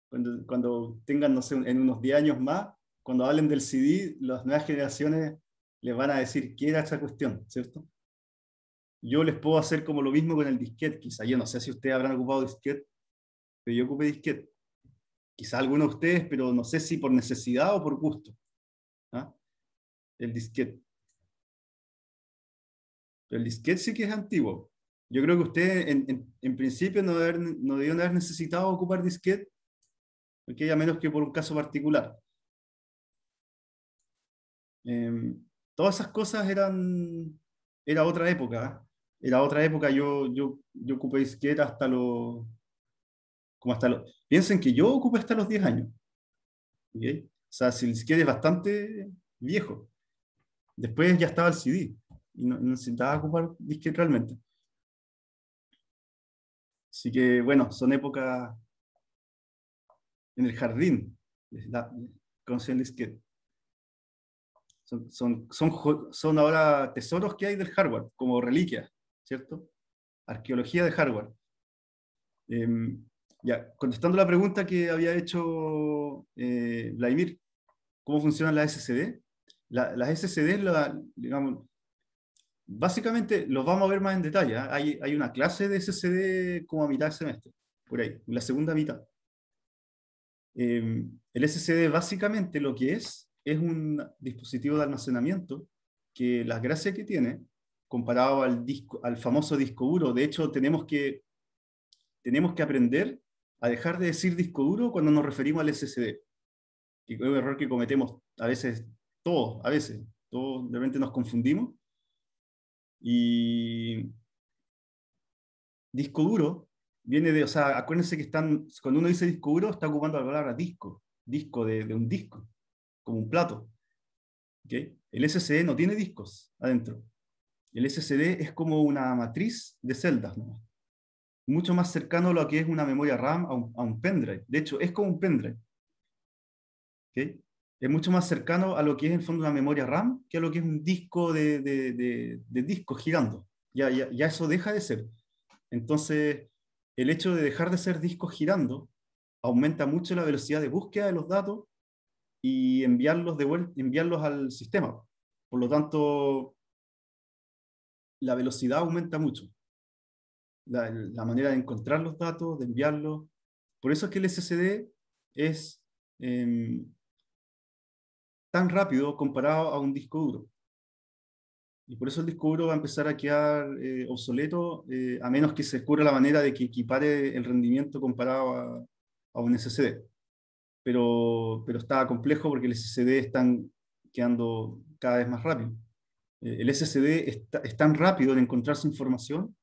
Speaker 1: cuando, cuando, tengan, no sé, en unos 10 años más, cuando hablen del CD, las nuevas generaciones les van a decir qué era esa cuestión, ¿cierto? Yo les puedo hacer como lo mismo con el disquete, quizá. Yo no sé si ustedes habrán ocupado disquete, pero yo ocupé disquete. Quizá alguno de ustedes, pero no sé si por necesidad o por gusto. ¿ah? El disquete. Pero el disquete sí que es antiguo. Yo creo que ustedes en, principio no, deben, no debieron haber necesitado ocupar disquete, porque a menos que por un caso particular. Em, todas esas cosas eran, era otra época. Era otra época, yo, yo, yo ocupé disqueta hasta los... Como hasta los, piensen que yo ocupé hasta los 10 años. O sea, si el es bastante viejo. Después ya estaba el CD y no, necesitaba ocupar disquete realmente. Así que, bueno, son épocas en el jardín, la, con el son, son, son, ahora tesoros que hay del hardware, como reliquias, ¿cierto? Arqueología de hardware. Em, ya, contestando la pregunta que había hecho eh, Vladimir, ¿cómo funcionan las SSD? La, las SSD, digamos, básicamente los vamos a ver más en detalle. ¿ah? Hay, una clase de SSD como a mitad de semestre, por ahí, la segunda mitad. Em, el SSD básicamente lo que es es un dispositivo de almacenamiento que las gracias que tiene, comparado al, disco, al famoso disco duro, de hecho tenemos que, tenemos que aprender a dejar de decir disco duro cuando nos referimos al SSD. Y es un error que cometemos a veces todos, a veces, todos de repente nos confundimos. Y disco duro viene de, o sea, acuérdense que están, cuando uno dice disco duro, está ocupando la palabra disco, disco de un disco como un plato. El SSD no tiene discos adentro. El SSD es como una matriz de celdas, mucho más cercano a lo que es una memoria RAM a un, pendrive. De hecho, es como un pendrive. Es mucho más cercano a lo que es en fondo una memoria RAM que a lo que es un disco de, discos girando. Ya, ya eso deja de ser. Entonces, el hecho de dejar de ser discos girando aumenta mucho la velocidad de búsqueda de los datos y enviarlos, de enviarlos al sistema. Por lo tanto, la velocidad aumenta mucho. La, manera de encontrar los datos, de enviarlos. Por eso es que el SSD es em, tan rápido comparado a un disco duro. Y por eso el disco duro va a empezar a quedar eh, obsoleto, eh, a menos que se descubra la manera de que equipare el rendimiento comparado a un SSD pero, pero está complejo porque el SSD están quedando cada vez más rápido. Eh, el SSD está, es tan rápido de encontrar su información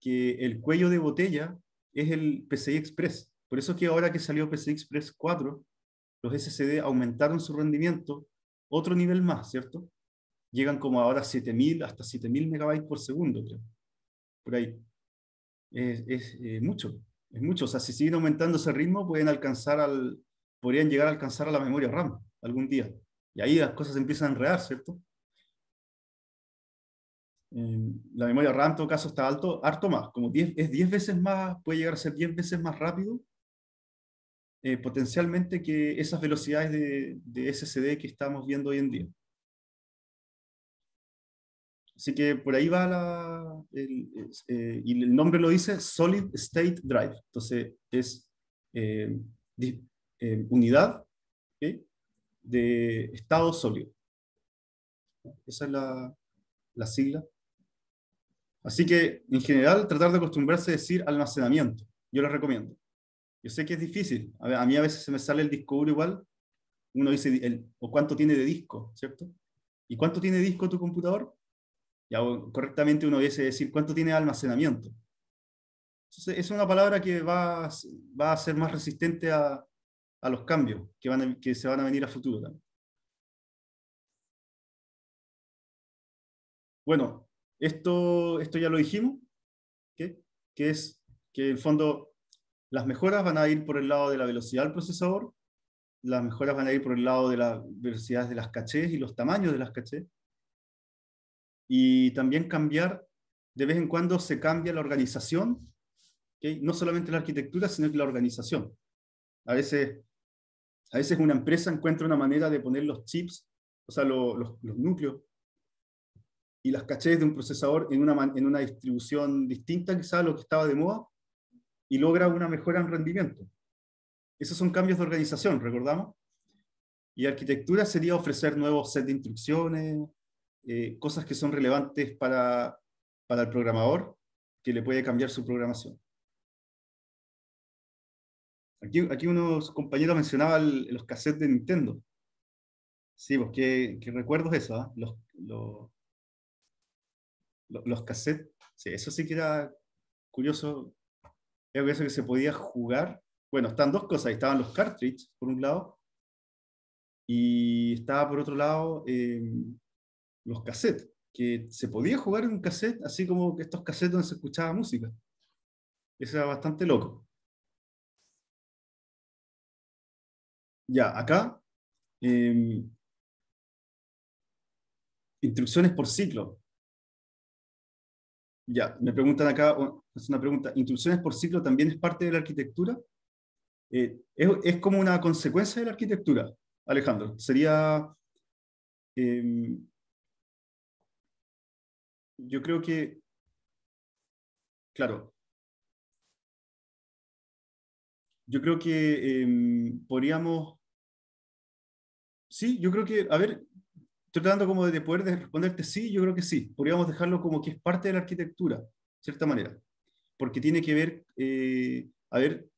Speaker 1: que el cuello de botella es el PCI Express. Por eso que ahora que salió PCI Express 4, los SSD aumentaron su rendimiento otro nivel más, ¿cierto? Llegan como ahora 7000 hasta 7000 megabytes por segundo, creo. Por ahí. Es, eh, mucho es mucho. O sea, si siguen aumentando ese ritmo, pueden alcanzar al, podrían llegar a alcanzar a la memoria RAM algún día. Y ahí las cosas empiezan a enredar, ¿cierto? Em, la memoria RAM en todo caso está alto, harto más, como es 10 veces más, puede llegar a ser 10 veces más rápido eh, potencialmente que esas velocidades de, de SSD que estamos viendo hoy en día. Así que por ahí va la, el, eh, y el nombre lo dice, Solid State Drive. Entonces es eh, eh, unidad de estado sólido. Esa es la, la, sigla. Así que en general tratar de acostumbrarse a decir almacenamiento. Yo lo recomiendo. Yo sé que es difícil. A, mí a veces se me sale el duro igual. Uno dice, el, o cuánto tiene de disco, ¿cierto? ¿Y cuánto tiene disco tu computador? Ya, correctamente uno hubiese decir cuánto tiene almacenamiento. Entonces, es una palabra que va, va a ser más resistente a, a los cambios que, van que se van a venir a futuro también. Bueno, esto, esto ya lo dijimos, que es que en el fondo las mejoras van a ir por el lado de la velocidad del procesador, las mejoras van a ir por el lado de las velocidades de las cachés y los tamaños de las cachés, y también cambiar, de vez en cuando se cambia la organización, no solamente la arquitectura, sino que la organización. A veces, a veces una empresa encuentra una manera de poner los chips, o sea, los, núcleos y las cachés de un procesador en una, en una distribución distinta quizá a lo que estaba de moda y logra una mejora en rendimiento. Esos son cambios de organización, recordamos. Y arquitectura sería ofrecer nuevos sets de instrucciones, eh, cosas que son relevantes para, el programador, que le puede cambiar su programación. Aquí, aquí unos compañeros mencionaban los cassettes de Nintendo. Sí, pues qué, qué recuerdos eso, ¿ah? los, los, cassettes. Sí, eso sí que era curioso. Era curioso que se podía jugar. Bueno, están dos cosas. Estaban los cartridges, por un lado, y estaba por otro lado eh, los cassettes, que se podía jugar en un cassette, así como estos cassettes donde se escuchaba música.
Speaker 2: Eso era bastante loco. Ya, acá. Em,
Speaker 1: instrucciones por ciclo. Ya, me preguntan acá, es una pregunta, ¿instrucciones por ciclo también es parte de la arquitectura? Eh, es, como una consecuencia de la arquitectura, Alejandro. Sería... Em,
Speaker 2: yo creo que, claro, yo creo que em,
Speaker 1: podríamos, sí, yo creo que, a ver, tratando como de poder responderte sí, yo creo que sí, podríamos dejarlo como que es parte de la arquitectura, de cierta manera, porque tiene que ver, eh, a ver,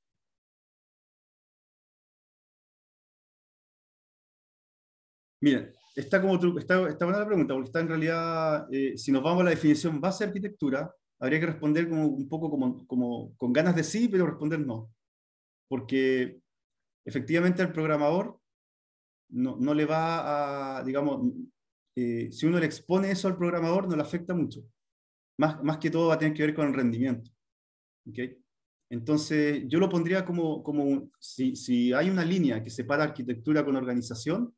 Speaker 1: mira, está, como, está, buena la pregunta, porque está en realidad, eh, si nos vamos a la definición base de arquitectura, habría que responder como, un poco como, como con ganas de sí, pero responder no. Porque efectivamente el programador no, no le va a, digamos, eh, si uno le expone eso al programador, no le afecta mucho. Más, más que todo va a tener que ver con el rendimiento. ¿Okay? Entonces, yo lo pondría como, como si, si hay una línea que separa arquitectura con organización,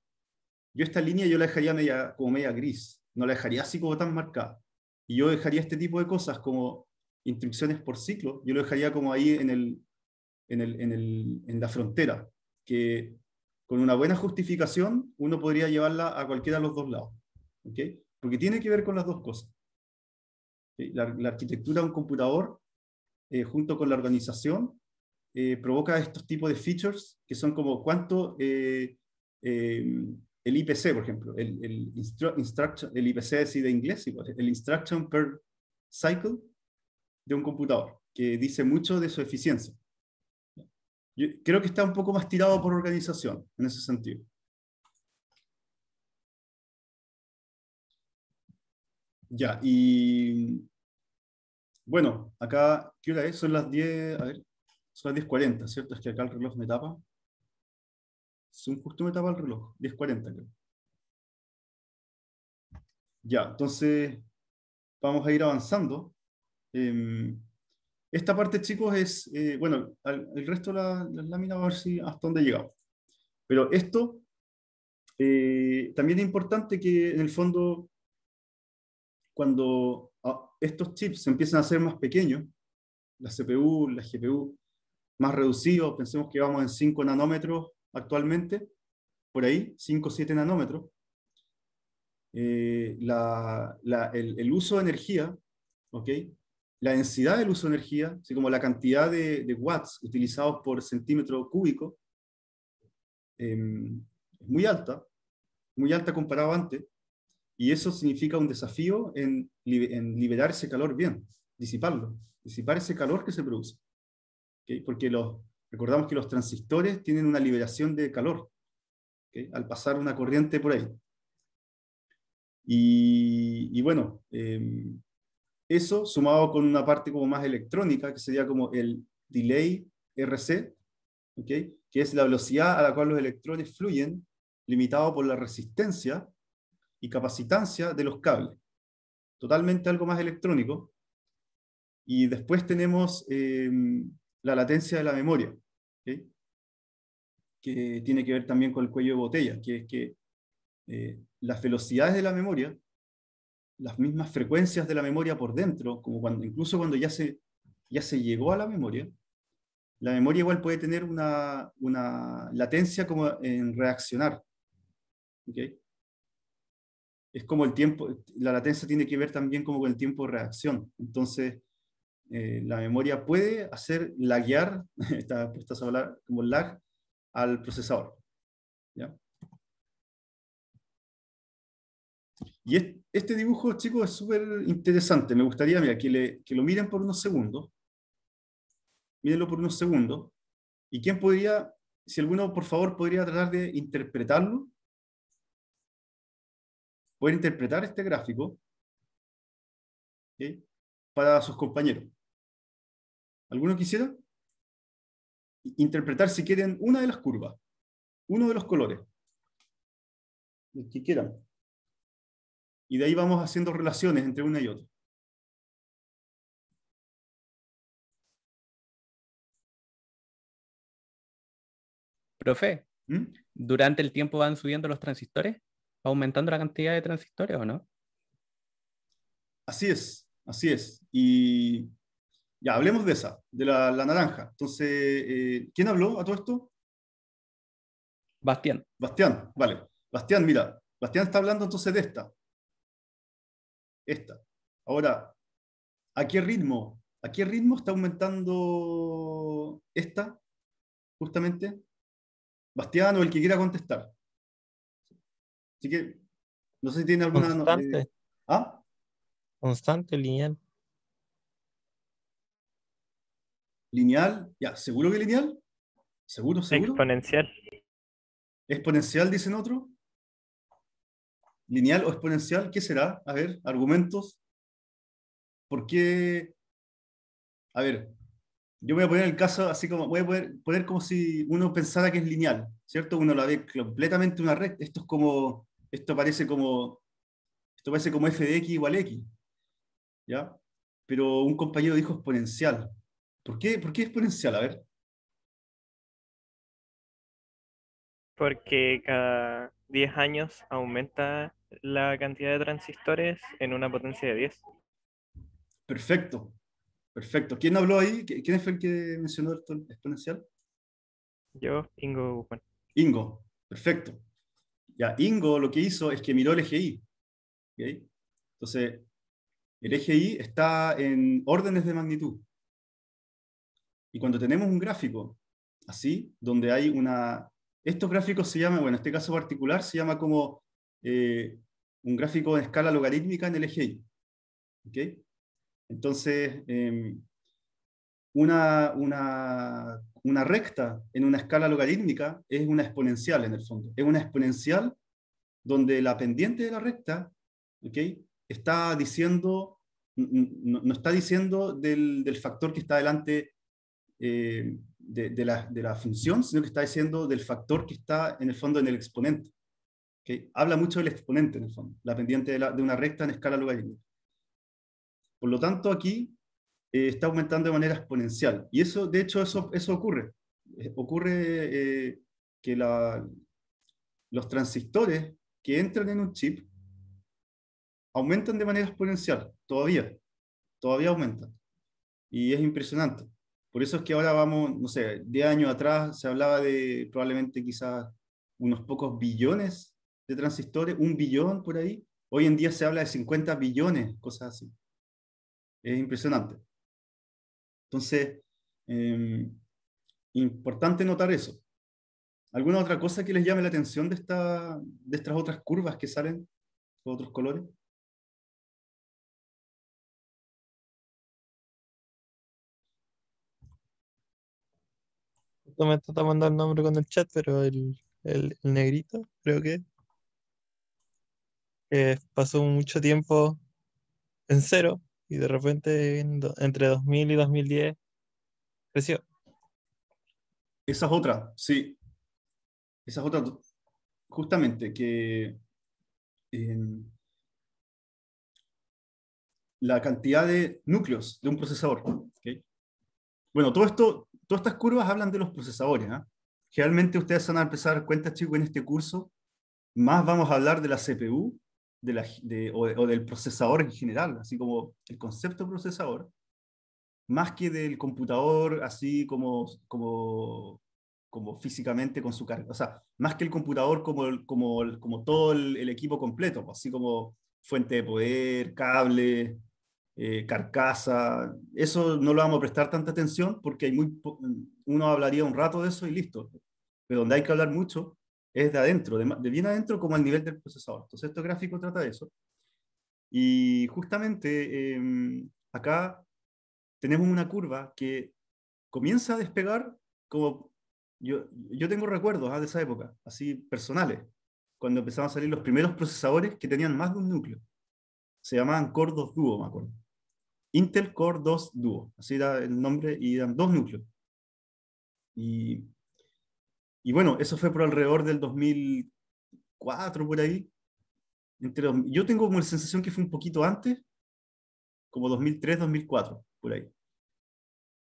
Speaker 1: yo esta línea yo la dejaría como media gris, no la dejaría así como tan marcada. Y yo dejaría este tipo de cosas como instrucciones por ciclo, yo lo dejaría como ahí en, el, en, el, en, el, en la frontera, que con una buena justificación uno podría llevarla a cualquiera de los dos lados, ¿okay? porque tiene que ver con las dos cosas. La, arquitectura de un computador eh, junto con la organización eh, provoca estos tipos de features que son como cuánto... Eh, el IPC, por ejemplo, el, instruction, el IPC es de inglés, pues, el instruction per cycle de un computador, que dice mucho de su eficiencia. Yo creo que está un poco más tirado por organización en ese sentido. Ya, y bueno, acá, ¿qué hora es? Son las 10, a ver, son las 10.40, ¿cierto? Es que acá el reloj me tapa.
Speaker 2: Un justo me tapa el reloj, 10.40 creo.
Speaker 1: Ya, entonces vamos a ir avanzando. Em, esta parte, chicos, es, eh, bueno, el resto de las láminas, a ver si hasta dónde llegamos. Pero esto eh, también es importante que en el fondo, cuando ah, estos chips empiezan a ser más pequeños, la CPU, la GPU, más reducidos, pensemos que vamos en 5 nanómetros actualmente, por ahí, 5 o 7 nanómetros. Eh, el, uso de energía, la densidad del uso de energía, así como la cantidad de, watts utilizados por centímetro cúbico, em, es muy alta, muy alta comparado antes, y eso significa un desafío en, liberar ese calor bien, disiparlo, disipar ese calor que se produce. Porque los, Recordamos que los transistores tienen una liberación de calor al pasar una corriente por ahí. Y, bueno, em, eso sumado con una parte como más electrónica, que sería como el delay RC, que es la velocidad a la cual los electrones fluyen, limitado por la resistencia y capacitancia de los cables. Totalmente algo más electrónico. Y después tenemos em, la latencia de la memoria, que tiene que ver también con el cuello de botella, que es que eh, las velocidades de la memoria, las mismas frecuencias de la memoria por dentro, como cuando, incluso cuando ya se, ya se llegó a la memoria, la memoria igual puede tener una, latencia como en reaccionar. Es como el tiempo, la latencia tiene que ver también como con el tiempo de reacción. Entonces, eh, la memoria puede hacer laguear, esta, a hablar como lag, al procesador. Y este, dibujo, chicos, es súper interesante. Me gustaría que, lo miren por unos segundos. Mírenlo por unos segundos. ¿Y quién podría, si alguno, por favor, podría tratar de interpretarlo? Poder interpretar
Speaker 2: este gráfico para sus compañeros. ¿Alguno quisiera? Interpretar si quieren una de las curvas, uno de los colores, los que quieran. Y de ahí vamos haciendo relaciones entre una y otra. Profe,
Speaker 1: ¿Mm? ¿durante el tiempo van subiendo los transistores? ¿Aumentando la cantidad de transistores o no? Así es, así es. Y ya, hablemos de esa, de la, naranja. Entonces, eh, ¿quién habló a todo esto? Bastián. Bastián, vale. Bastián, mira, Bastián está hablando entonces de esta. Esta. Ahora, ¿a qué ritmo? ¿A qué ritmo está aumentando esta? Justamente. Bastián o el que quiera contestar. Así que, no sé si tiene alguna... Constante. ¿Ah? Constante, lineal. lineal, ya, ¿seguro que lineal? ¿Seguro, seguro? Exponencial. ¿Exponencial dicen otro? ¿Lineal o exponencial? ¿Qué será? A ver, argumentos. ¿Por qué? A ver, yo voy a poner el caso así como, voy a poner, como si uno pensara que es lineal, ¿cierto? Uno la ve completamente una red. Esto es como, esto parece como, esto parece como f de x igual x, ¿ya? Pero un compañero dijo exponencial.
Speaker 2: ¿Por qué, exponencial? A ver.
Speaker 1: Porque cada 10 años aumenta la cantidad de transistores en una potencia de 10. Perfecto, perfecto. ¿Quién habló ahí? ¿Quién fue el que mencionó el exponencial? Yo, Ingo Ingo, perfecto. Ya, Ingo lo que hizo es que miró el eje I. Entonces, el eje I está en órdenes de magnitud. Y cuando tenemos un gráfico así, donde hay una... Estos gráficos se llaman, bueno, en este caso particular se llama como eh, un gráfico de escala logarítmica en el eje Y. Entonces, em, una, una, recta en una escala logarítmica es una exponencial en el fondo. Es una exponencial donde la pendiente de la recta ¿okay? está diciendo, no, está diciendo del, del, factor que está delante eh, de, la, función, sino que está diciendo del factor que está en el fondo en el exponente. ¿okay? Habla mucho del exponente en el fondo, la pendiente de, la, una recta en escala logarítmica. Por lo tanto, aquí eh, está aumentando de manera exponencial. Y eso, de hecho, eso, eso ocurre. Eh, ocurre que la, los transistores que entran en un chip aumentan de manera exponencial, todavía, todavía aumentan. Y es impresionante. Por eso es que ahora vamos, no sé, de año atrás se hablaba de probablemente quizás unos pocos billones de transistores, un billón por ahí. Hoy en día se habla de 50 billones, cosas así. Es impresionante. Entonces, em, importante notar eso. ¿Alguna otra cosa que les llame la atención de, esta, de estas otras curvas que salen, con otros colores? me está tomando el nombre con el chat, pero el, negrito, creo que, eh, pasó mucho tiempo en cero y de repente entre 2000 y 2010 creció. Esa es otra, sí. Esa es otra, justamente, que em, la cantidad de núcleos de un procesador. Bueno, todo esto Todas estas curvas hablan de los procesadores. ¿ah? Generalmente ustedes van a empezar a cuenta, chicos, en este curso, más vamos a hablar de la CPU de la, o, del procesador en general, así como el concepto procesador, más que del computador así como, como, como físicamente con su carga. O sea, más que el computador como, como, como todo el, el equipo completo, pues, así como fuente de poder, cable, eh, carcasa, eso no lo vamos a prestar tanta atención porque hay muy uno hablaría un rato de eso y listo. Pero donde hay que hablar mucho es de adentro, de, bien adentro como al nivel del procesador. Entonces, este gráfico trata de eso. Y justamente em, acá tenemos una curva que comienza a despegar como... Yo, yo tengo recuerdos ah, de esa época, así personales, cuando empezaban a salir los primeros procesadores que tenían más de un núcleo. Se llamaban Cordos Duo, me acuerdo. Intel Core 2 Duo, así da el nombre, y dan dos núcleos. Y, bueno, eso fue por alrededor del 2004, por ahí. Entre, yo tengo como la sensación que fue un poquito antes, como 2003, 2004, por ahí.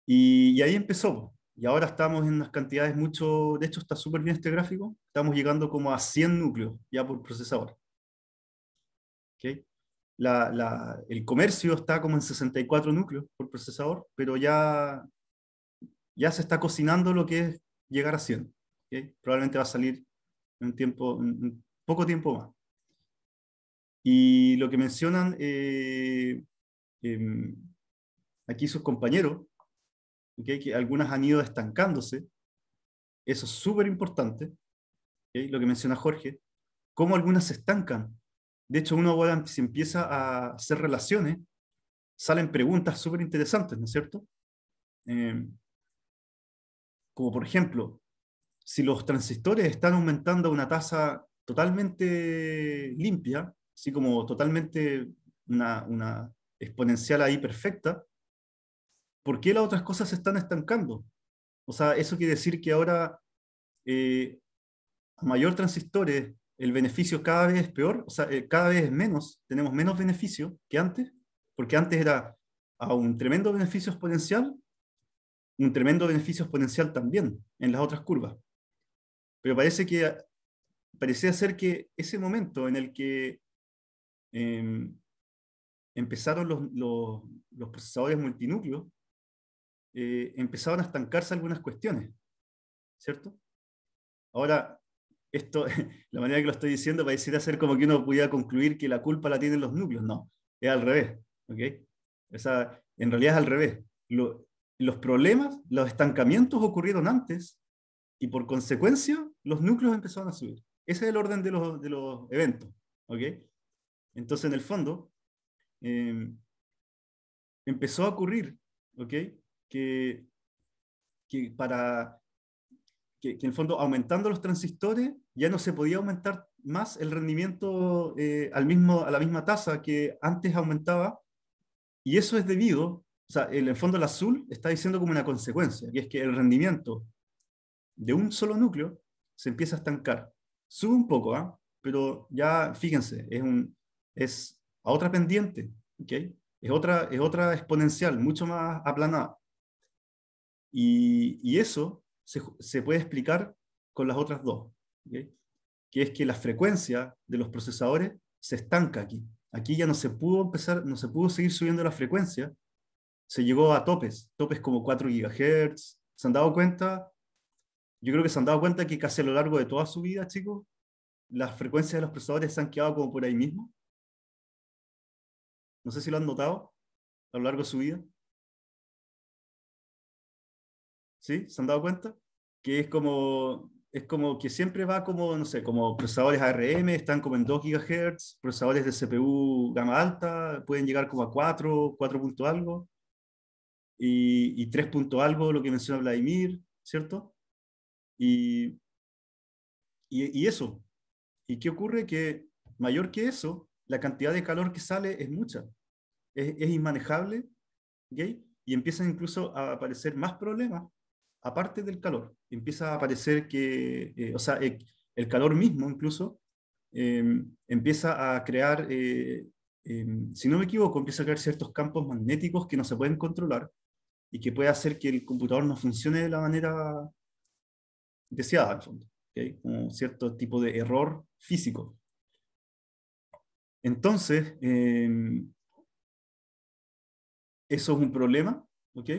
Speaker 1: Y, ahí empezó. Y ahora estamos en unas cantidades mucho, de hecho está súper bien este gráfico, estamos llegando como a 100 núcleos ya por procesador. ¿Okay? el comercio está como en 64 núcleos por procesador, pero ya, ya se está cocinando lo que es llegar a 100. Probablemente va a salir en un tiempo, poco tiempo más. Y lo que mencionan eh, em, aquí sus compañeros, que algunas han ido estancándose, eso es súper importante, lo que menciona Jorge, cómo algunas se estancan de hecho, uno ahora se empieza a hacer relaciones, salen preguntas súper interesantes, ¿no es cierto? Em, como por ejemplo, si los transistores están aumentando a una tasa totalmente limpia, así como totalmente una, exponencial ahí perfecta, ¿por qué las otras cosas se están estancando? O sea, eso quiere decir que ahora, eh, mayor transistores, el beneficio cada vez es peor, o sea, eh, cada vez es menos, tenemos menos beneficio que antes, porque antes era a un tremendo beneficio exponencial, un tremendo beneficio exponencial también en las otras curvas. Pero parece que parece ser que ese momento en el que em, empezaron los, procesadores multinúcleos, eh, empezaron a estancarse algunas cuestiones, ¿cierto? Ahora, esto, la manera que lo estoy diciendo pareciera ser como que uno pudiera concluir que la culpa la tienen los núcleos. No, es al revés. ¿okay? Esa, en realidad es al revés. los problemas, los estancamientos ocurrieron antes y por consecuencia los núcleos empezaron a subir. Ese es el orden de los, eventos. ¿okay? Entonces, en el fondo, em, empezó a ocurrir ¿okay? que para que, en el fondo aumentando los transistores ya no se podía aumentar más el rendimiento eh, al mismo, a la misma tasa que antes aumentaba, y eso es debido, o sea, en el fondo el azul está diciendo como una consecuencia, que es que el rendimiento de un solo núcleo se empieza a estancar. Sube un poco, ¿ah? pero ya fíjense, es, un, es a otra pendiente, ¿okay? es, otra, es otra exponencial, mucho más aplanada. Y, y eso se, puede explicar con las otras dos, que es que la frecuencia de los procesadores se estanca aquí. Aquí ya no se pudo empezar, no se pudo seguir subiendo la frecuencia, se llegó a topes, topes como 4 GHz. ¿Se han dado cuenta? Yo creo que se han dado cuenta que casi a lo largo de toda su vida, chicos, las frecuencias de los procesadores se han quedado como por ahí mismo.
Speaker 2: No sé si lo han notado a lo largo de su vida.
Speaker 1: ¿sí? ¿Se han dado cuenta? Que es como, es como que siempre va como, no sé, como procesadores ARM, están como en 2 GHz, procesadores de CPU gama alta, pueden llegar como a 4, 4 punto algo, y, 3 punto algo, lo que menciona Vladimir, ¿cierto? Y, y, eso. ¿Y qué ocurre? Que mayor que eso, la cantidad de calor que sale es mucha, es, inmanejable, ¿okay? y empiezan incluso a aparecer más problemas aparte del calor. Empieza a aparecer que, eh, o sea, eh, el calor mismo incluso em, empieza a crear, eh, em, si no me equivoco, empieza a crear ciertos campos magnéticos que no se pueden controlar y que puede hacer que el computador no funcione de la manera deseada, al fondo. ¿okay? Como cierto tipo de error físico. Entonces, em, eso es un problema, ¿ok?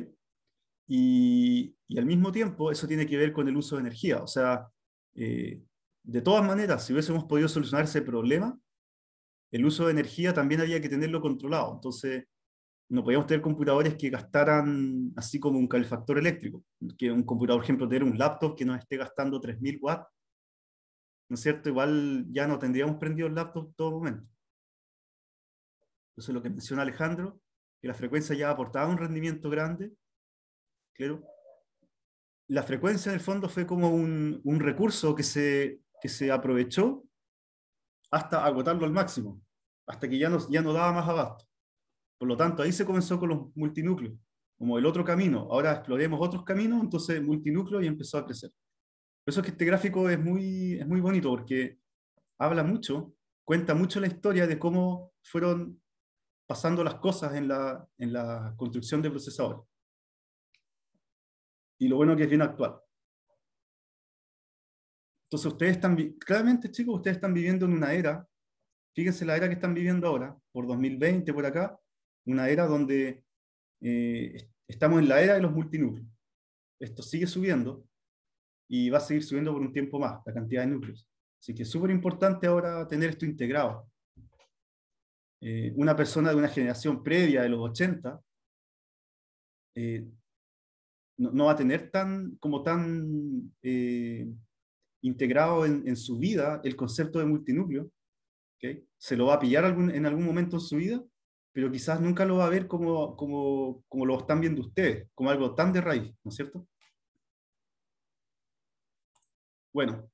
Speaker 1: Y y al mismo tiempo, eso tiene que ver con el uso de energía. O sea, eh, de todas maneras, si hubiésemos podido solucionar ese problema, el uso de energía también había que tenerlo controlado. Entonces, no podíamos tener computadores que gastaran así como un calefactor eléctrico. Que un computador, por ejemplo, tener un laptop que nos esté gastando 3.000 watts, ¿no es cierto? Igual ya no tendríamos prendido el laptop todo momento. Entonces, lo que menciona Alejandro, que la frecuencia ya aportaba un rendimiento grande, claro, la frecuencia en fondo fue como un, recurso que se, que se aprovechó hasta agotarlo al máximo, hasta que ya no, ya no daba más abasto. Por lo tanto, ahí se comenzó con los multinúcleos, como el otro camino. Ahora exploremos otros caminos, entonces multinúcleo y empezó a crecer. Por eso es que este gráfico es muy, es muy bonito, porque habla mucho, cuenta mucho la historia de cómo fueron pasando las cosas en la, en la construcción de procesadores y lo bueno que es bien actual. Entonces ustedes están, claramente chicos, ustedes están viviendo en una era, fíjense la era que están viviendo ahora, por 2020, por acá, una era donde eh, estamos en la era de los multinúcleos. Esto sigue subiendo y va a seguir subiendo por un tiempo más, la cantidad de núcleos. Así que es súper importante ahora tener esto integrado. Eh, una persona de una generación previa de los 80 eh, no, va a tener tan, como tan eh, integrado en, su vida el concepto de multinúcleo. ¿okay? Se lo va a pillar en algún momento en su vida, pero quizás nunca lo va a ver como, como, lo están viendo ustedes, como algo tan de raíz, ¿no es cierto? Bueno,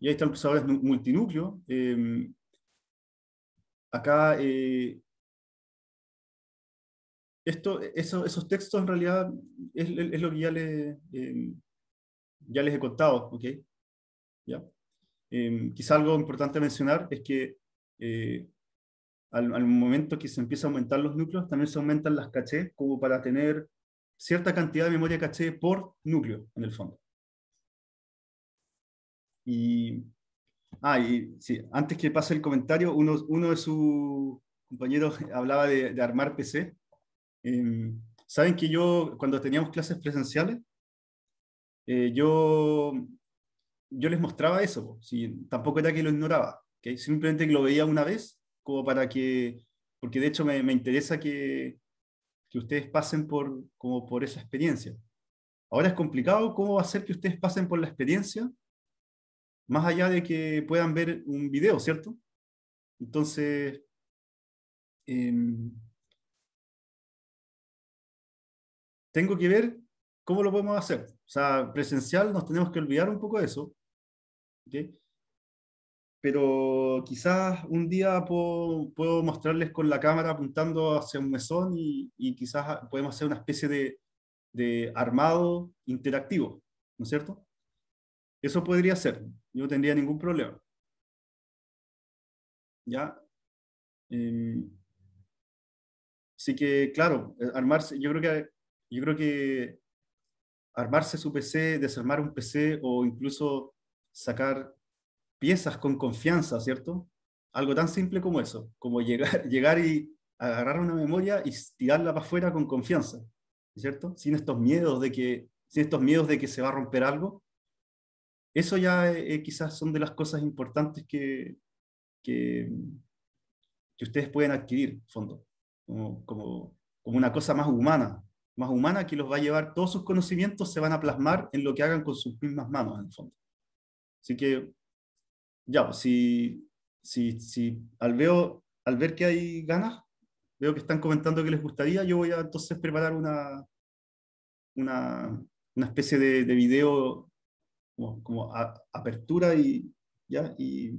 Speaker 1: y ahí los el multinúcleo. Em, acá eh,
Speaker 2: esto, esos textos en realidad es,
Speaker 1: lo que ya, eh, ya les he contado. ¿okay? ¿Ya? Eh, quizá algo importante mencionar es que eh, al, momento que se empieza a aumentar los núcleos, también se aumentan las caché como para tener cierta cantidad de memoria caché por núcleo, en el fondo. Y, ah, y sí, antes que pase el comentario, uno, de sus compañeros hablaba de, armar PC. Saben que yo, cuando teníamos clases presenciales, eh, yo, yo les mostraba eso, tampoco era que lo ignoraba, simplemente lo veía una vez, como para que, porque de hecho me, interesa que, ustedes pasen por, como por esa experiencia. Ahora es complicado cómo va a ser que ustedes pasen por la experiencia, más allá de que puedan ver un video, ¿cierto? Entonces,
Speaker 2: em, tengo que ver
Speaker 1: cómo lo podemos hacer. O sea, presencial nos tenemos que olvidar un poco de eso. Pero quizás un día puedo, mostrarles con la cámara apuntando hacia un mesón y, quizás podemos hacer una especie de, de armado interactivo, ¿no es cierto? Eso podría ser, yo no tendría
Speaker 2: ningún problema. ¿Ya? Em,
Speaker 1: así que, claro, armarse, yo creo que yo creo que armarse su PC, desarmar un PC o incluso sacar piezas con confianza, ¿cierto? Algo tan simple como eso, como llegar, llegar y agarrar una memoria y tirarla para afuera con confianza, ¿cierto? Sin estos miedos de que, sin estos miedos de que se va a romper algo. Eso ya eh, eh, quizás son de las cosas importantes que, que, ustedes pueden adquirir, fondo, como, como, como una cosa más humana, más humana que los va a llevar, todos sus conocimientos se van a plasmar en lo que hagan con sus mismas manos, en el fondo. Así que, ya, pues, si, si, si al, veo, al ver que hay ganas, veo que están comentando que les gustaría, yo voy a entonces preparar una, una, una especie de, video como, como apertura y, ¿ya? Y,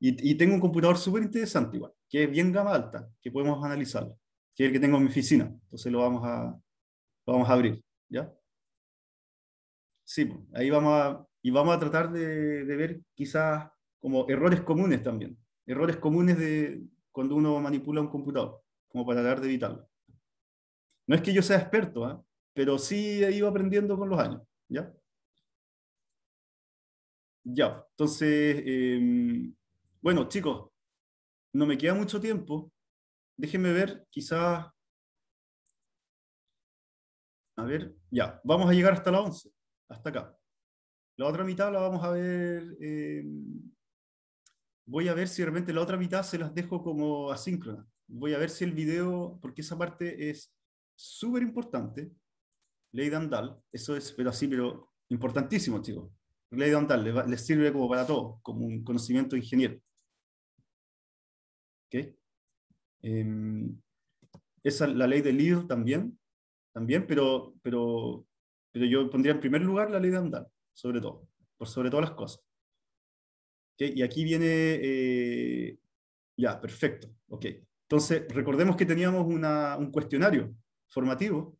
Speaker 1: y, y tengo un computador súper interesante igual, que es bien gama alta, que podemos analizarlo que es el que tengo en mi oficina. Entonces lo vamos a, lo vamos a abrir, ¿ya? Sí, pues, ahí vamos a, y vamos a tratar de, ver quizás como errores comunes también, errores comunes de cuando uno manipula un computador, como para tratar de evitarlo. No es que yo sea experto, ¿eh? pero sí he ido aprendiendo con los años, ¿ya? Ya, pues, entonces, em, bueno, chicos, no me queda mucho tiempo, déjenme ver, quizás... A ver, ya, vamos a llegar hasta la 11, hasta acá. La otra mitad la vamos a ver... Eh, voy a ver si realmente la otra mitad se las dejo como asíncrona. Voy a ver si el video, porque esa parte es súper importante. Ley de Andal. eso es, pero así, pero importantísimo, chicos. Ley de les, le sirve como para todo, como un conocimiento de ingeniero. ¿Ok? Eh, esa la ley de LIDL también, también pero, pero, pero yo pondría en primer lugar la ley de Andal, sobre todo, por sobre todas las cosas. Y aquí viene, eh, ya, perfecto, ok. Entonces, recordemos que teníamos una, un cuestionario formativo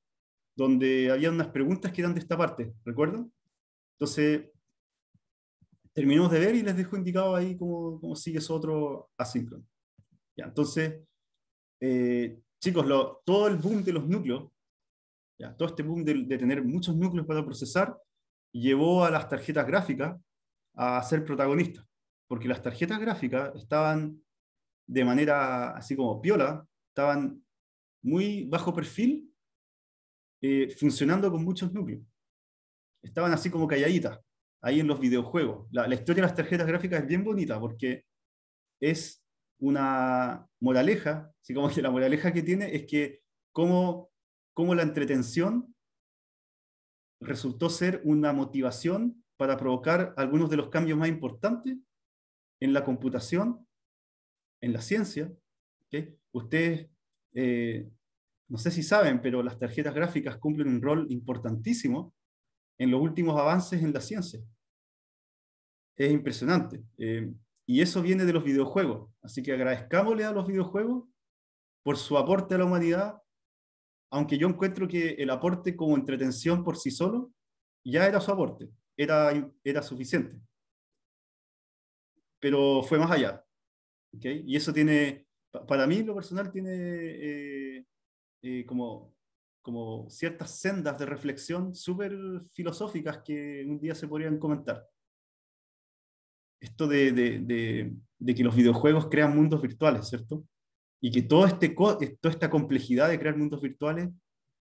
Speaker 1: donde había unas preguntas que eran de esta parte, ¿recuerdan? Entonces, terminamos de ver y les dejo indicado ahí cómo, sigue eso otro asíncrono. Ya, entonces, eh, chicos, todo el boom de los núcleos, todo este boom de, tener muchos núcleos para procesar, llevó a las tarjetas gráficas a ser protagonistas, porque las tarjetas gráficas estaban de manera así como piola, estaban muy bajo perfil, eh, funcionando con muchos núcleos. Estaban así como calladitas, ahí en los videojuegos. La, la historia de las tarjetas gráficas es bien bonita porque es una moraleja, así como que la moraleja que tiene es que como la entretención resultó ser una motivación para provocar algunos de los cambios más importantes en la computación, en la ciencia. ¿okay? Ustedes, eh, no sé si saben, pero las tarjetas gráficas cumplen un rol importantísimo en los últimos avances en la ciencia. Es impresionante. Eh, y eso viene de los videojuegos. Así que agradezcámosle a los videojuegos por su aporte a la humanidad, aunque yo encuentro que el aporte como entretención por sí solo ya era su aporte, era, era suficiente. Pero fue más allá. ¿okay? Y eso tiene, para mí lo personal tiene eh, eh, como, como ciertas sendas de reflexión súper filosóficas que un día se podrían comentar esto de, que los videojuegos crean mundos virtuales, ¿cierto? Y que este eh, toda esta complejidad de crear mundos virtuales,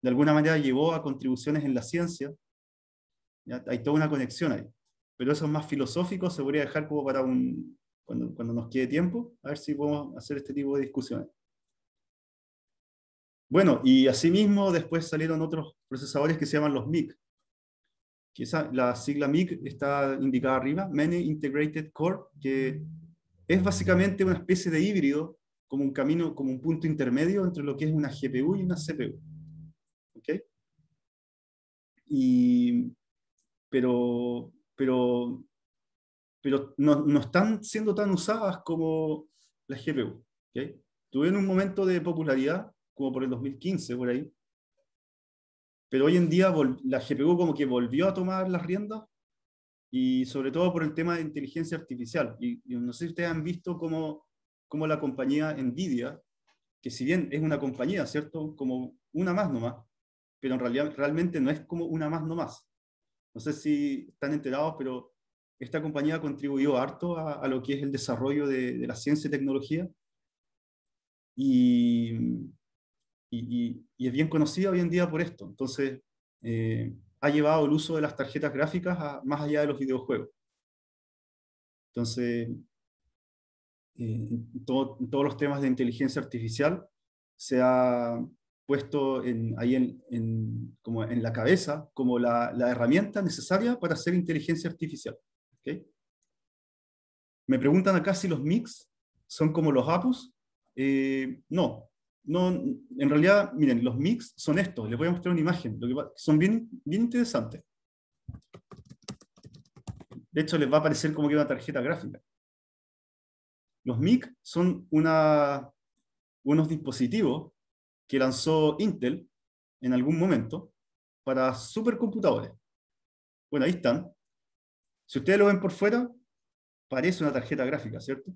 Speaker 1: de alguna manera llevó a contribuciones en la ciencia. Hay toda una conexión ahí. Pero eso es más filosófico, se podría dejar como para un, cuando, cuando nos quede tiempo, a ver si podemos hacer este tipo de discusiones. Bueno, y asimismo después salieron otros procesadores que se llaman los MIC, que la sigla MIG está indicada arriba, Many Integrated Core, que es básicamente una especie de híbrido, como un camino, como un punto intermedio entre lo que es una GPU y una CPU. ¿Ok? Y, pero, pero, pero no, no están siendo tan usadas como las GPU. ¿okay? Tuvieron un momento de popularidad, como por el 2015, por ahí, pero hoy en día la GPU como que volvió a tomar las riendas y sobre todo por el tema de inteligencia artificial. Y, no sé si ustedes han visto cómo, como la compañía Nvidia, que si bien es una compañía, ¿cierto? Como una más nomás, pero en realidad realmente no es como una más nomás. No sé si están enterados, pero esta compañía contribuyó harto a, lo que es el desarrollo de, de la ciencia y tecnología. Y y, es bien conocida hoy en día por esto. Entonces, eh, ha llevado el uso de las tarjetas gráficas más allá de los videojuegos. Entonces, eh, todos los temas de inteligencia artificial se ha puesto ahí en, como la cabeza como la, herramienta necesaria para hacer inteligencia artificial. Me preguntan acá si los MIX son como los APUs. Eh, no, no, en realidad, miren, los mix son estos, les voy a mostrar una imagen, lo que son bien, bien interesantes. De hecho, les va a aparecer como que una tarjeta gráfica. Los mix son una, unos dispositivos que lanzó Intel en algún momento para supercomputadores. Bueno, ahí están. Si ustedes lo ven por fuera, parece una tarjeta gráfica, ¿cierto?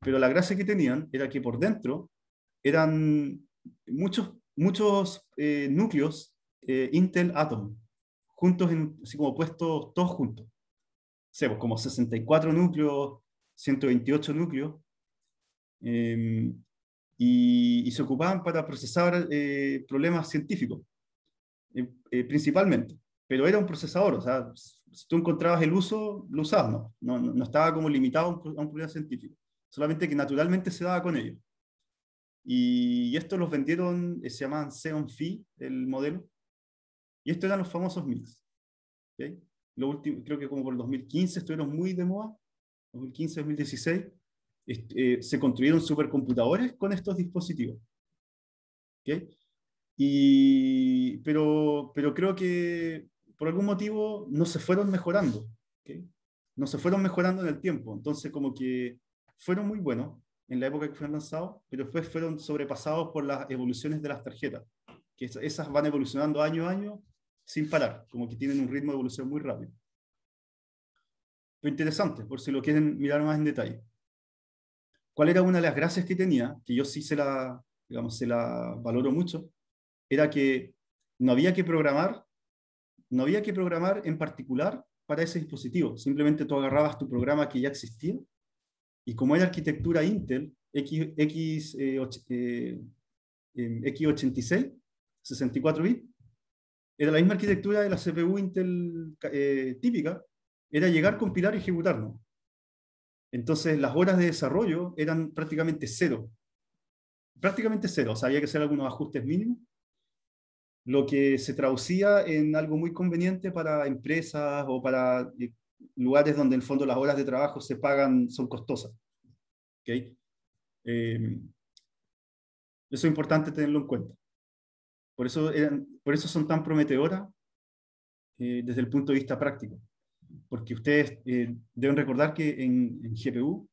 Speaker 1: Pero la gracia que tenían era que por dentro eran muchos, muchos eh, núcleos eh, Intel Atom, juntos, en, así como puestos todos juntos. O pues, como 64 núcleos, 128 núcleos, em, y, se ocupaban para procesar eh, problemas científicos, principalmente. Pero era un procesador, o sea, si tú encontrabas el uso, lo usabas, no, no, no estaba como limitado a un problema científico, solamente que naturalmente se daba con ello. Y, estos los vendieron, eh, se llamaban Xeon Phi, el modelo. Y estos eran los famosos mix. Lo último, creo que como por el 2015 estuvieron muy de moda, 2015-2016, eh, se construyeron supercomputadores con estos dispositivos. Y, pero, pero creo que por algún motivo no se fueron mejorando. No se fueron mejorando en el tiempo. Entonces como que fueron muy buenos, en la época que fueron lanzados, pero después fueron sobrepasados por las evoluciones de las tarjetas, que esas van evolucionando año a año sin parar, como que tienen un ritmo de evolución muy rápido. lo interesante, por si lo quieren mirar más en detalle. ¿Cuál era una de las gracias que tenía, que yo sí se la, digamos, se la valoro mucho? Era que no había que programar, no había que programar en particular para ese dispositivo. Simplemente tú agarrabas tu programa que ya existía y como hay arquitectura Intel, X, X, eh, eh, em, X86, 64 bit era la misma arquitectura de la CPU Intel eh, típica, era llegar, compilar y ejecutarlo. Entonces las horas de desarrollo eran prácticamente cero. Prácticamente cero, o sea, había que hacer algunos ajustes mínimos, lo que se traducía en algo muy conveniente para empresas o para lugares donde en el fondo las horas de trabajo se pagan son costosas. ¿Okay? Em, eso es importante tenerlo en cuenta. Por eso, por eso son tan prometedoras eh, desde el punto de vista práctico. Porque ustedes eh, deben recordar que en, GPU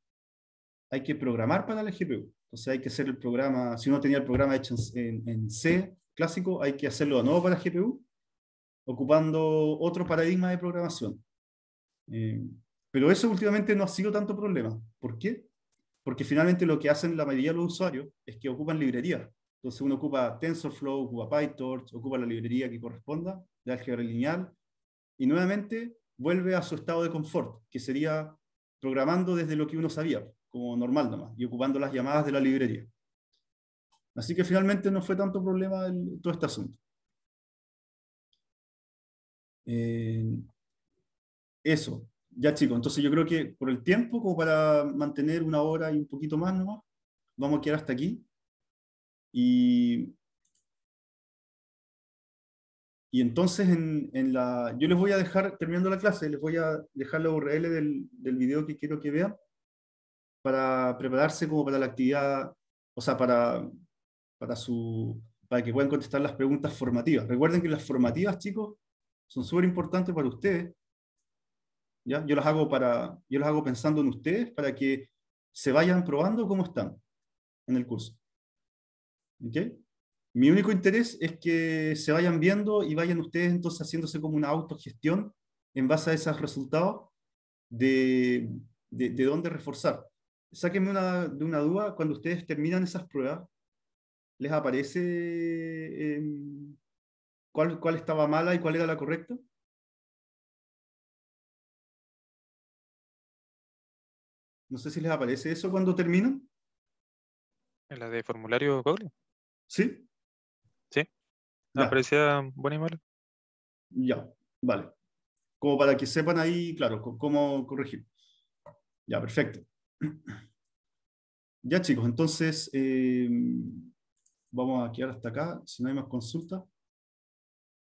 Speaker 1: hay que programar para la GPU. Entonces hay que hacer el programa, si uno tenía el programa hecho en, en C clásico, hay que hacerlo de nuevo para la GPU, ocupando otro paradigma de programación. Eh, pero eso últimamente no ha sido tanto problema. ¿Por qué? Porque finalmente lo que hacen la mayoría de los usuarios es que ocupan librerías. Entonces uno ocupa TensorFlow, ocupa PyTorch, ocupa la librería que corresponda de álgebra lineal y nuevamente vuelve a su estado de confort, que sería programando desde lo que uno sabía, como normal nomás, y ocupando las llamadas de la librería. Así que finalmente no fue tanto problema todo este asunto. Eh, eso, ya chicos, entonces yo creo que por el tiempo, como para mantener una hora y un poquito más nomás, vamos a quedar hasta aquí. Y, y entonces en, la, yo les voy a dejar, terminando la clase, les voy a dejar la URL del, del video que quiero que vean para prepararse como para la actividad, o sea, para, para, su, para que puedan contestar las preguntas formativas. Recuerden que las formativas, chicos, son súper importantes para ustedes yo las hago para, yo hago pensando en ustedes para que se vayan probando cómo están en el curso. ¿Okay? Mi único interés es que se vayan viendo y vayan ustedes entonces haciéndose como una autogestión en base a esos resultados de, dónde reforzar. Sáquenme una, de una duda, cuando ustedes terminan esas pruebas, ¿les aparece em, cuál estaba mala y cuál era
Speaker 2: la correcta? No sé
Speaker 1: si les aparece eso cuando terminan.
Speaker 2: ¿En la de formulario
Speaker 1: Google? Sí. Sí. ¿Le aparecía buena y mala. Ya, vale. Como para que sepan ahí, claro, cómo corregir. Ya, perfecto. Ya, chicos, entonces eh, vamos a quedar hasta acá. Si no hay más consultas.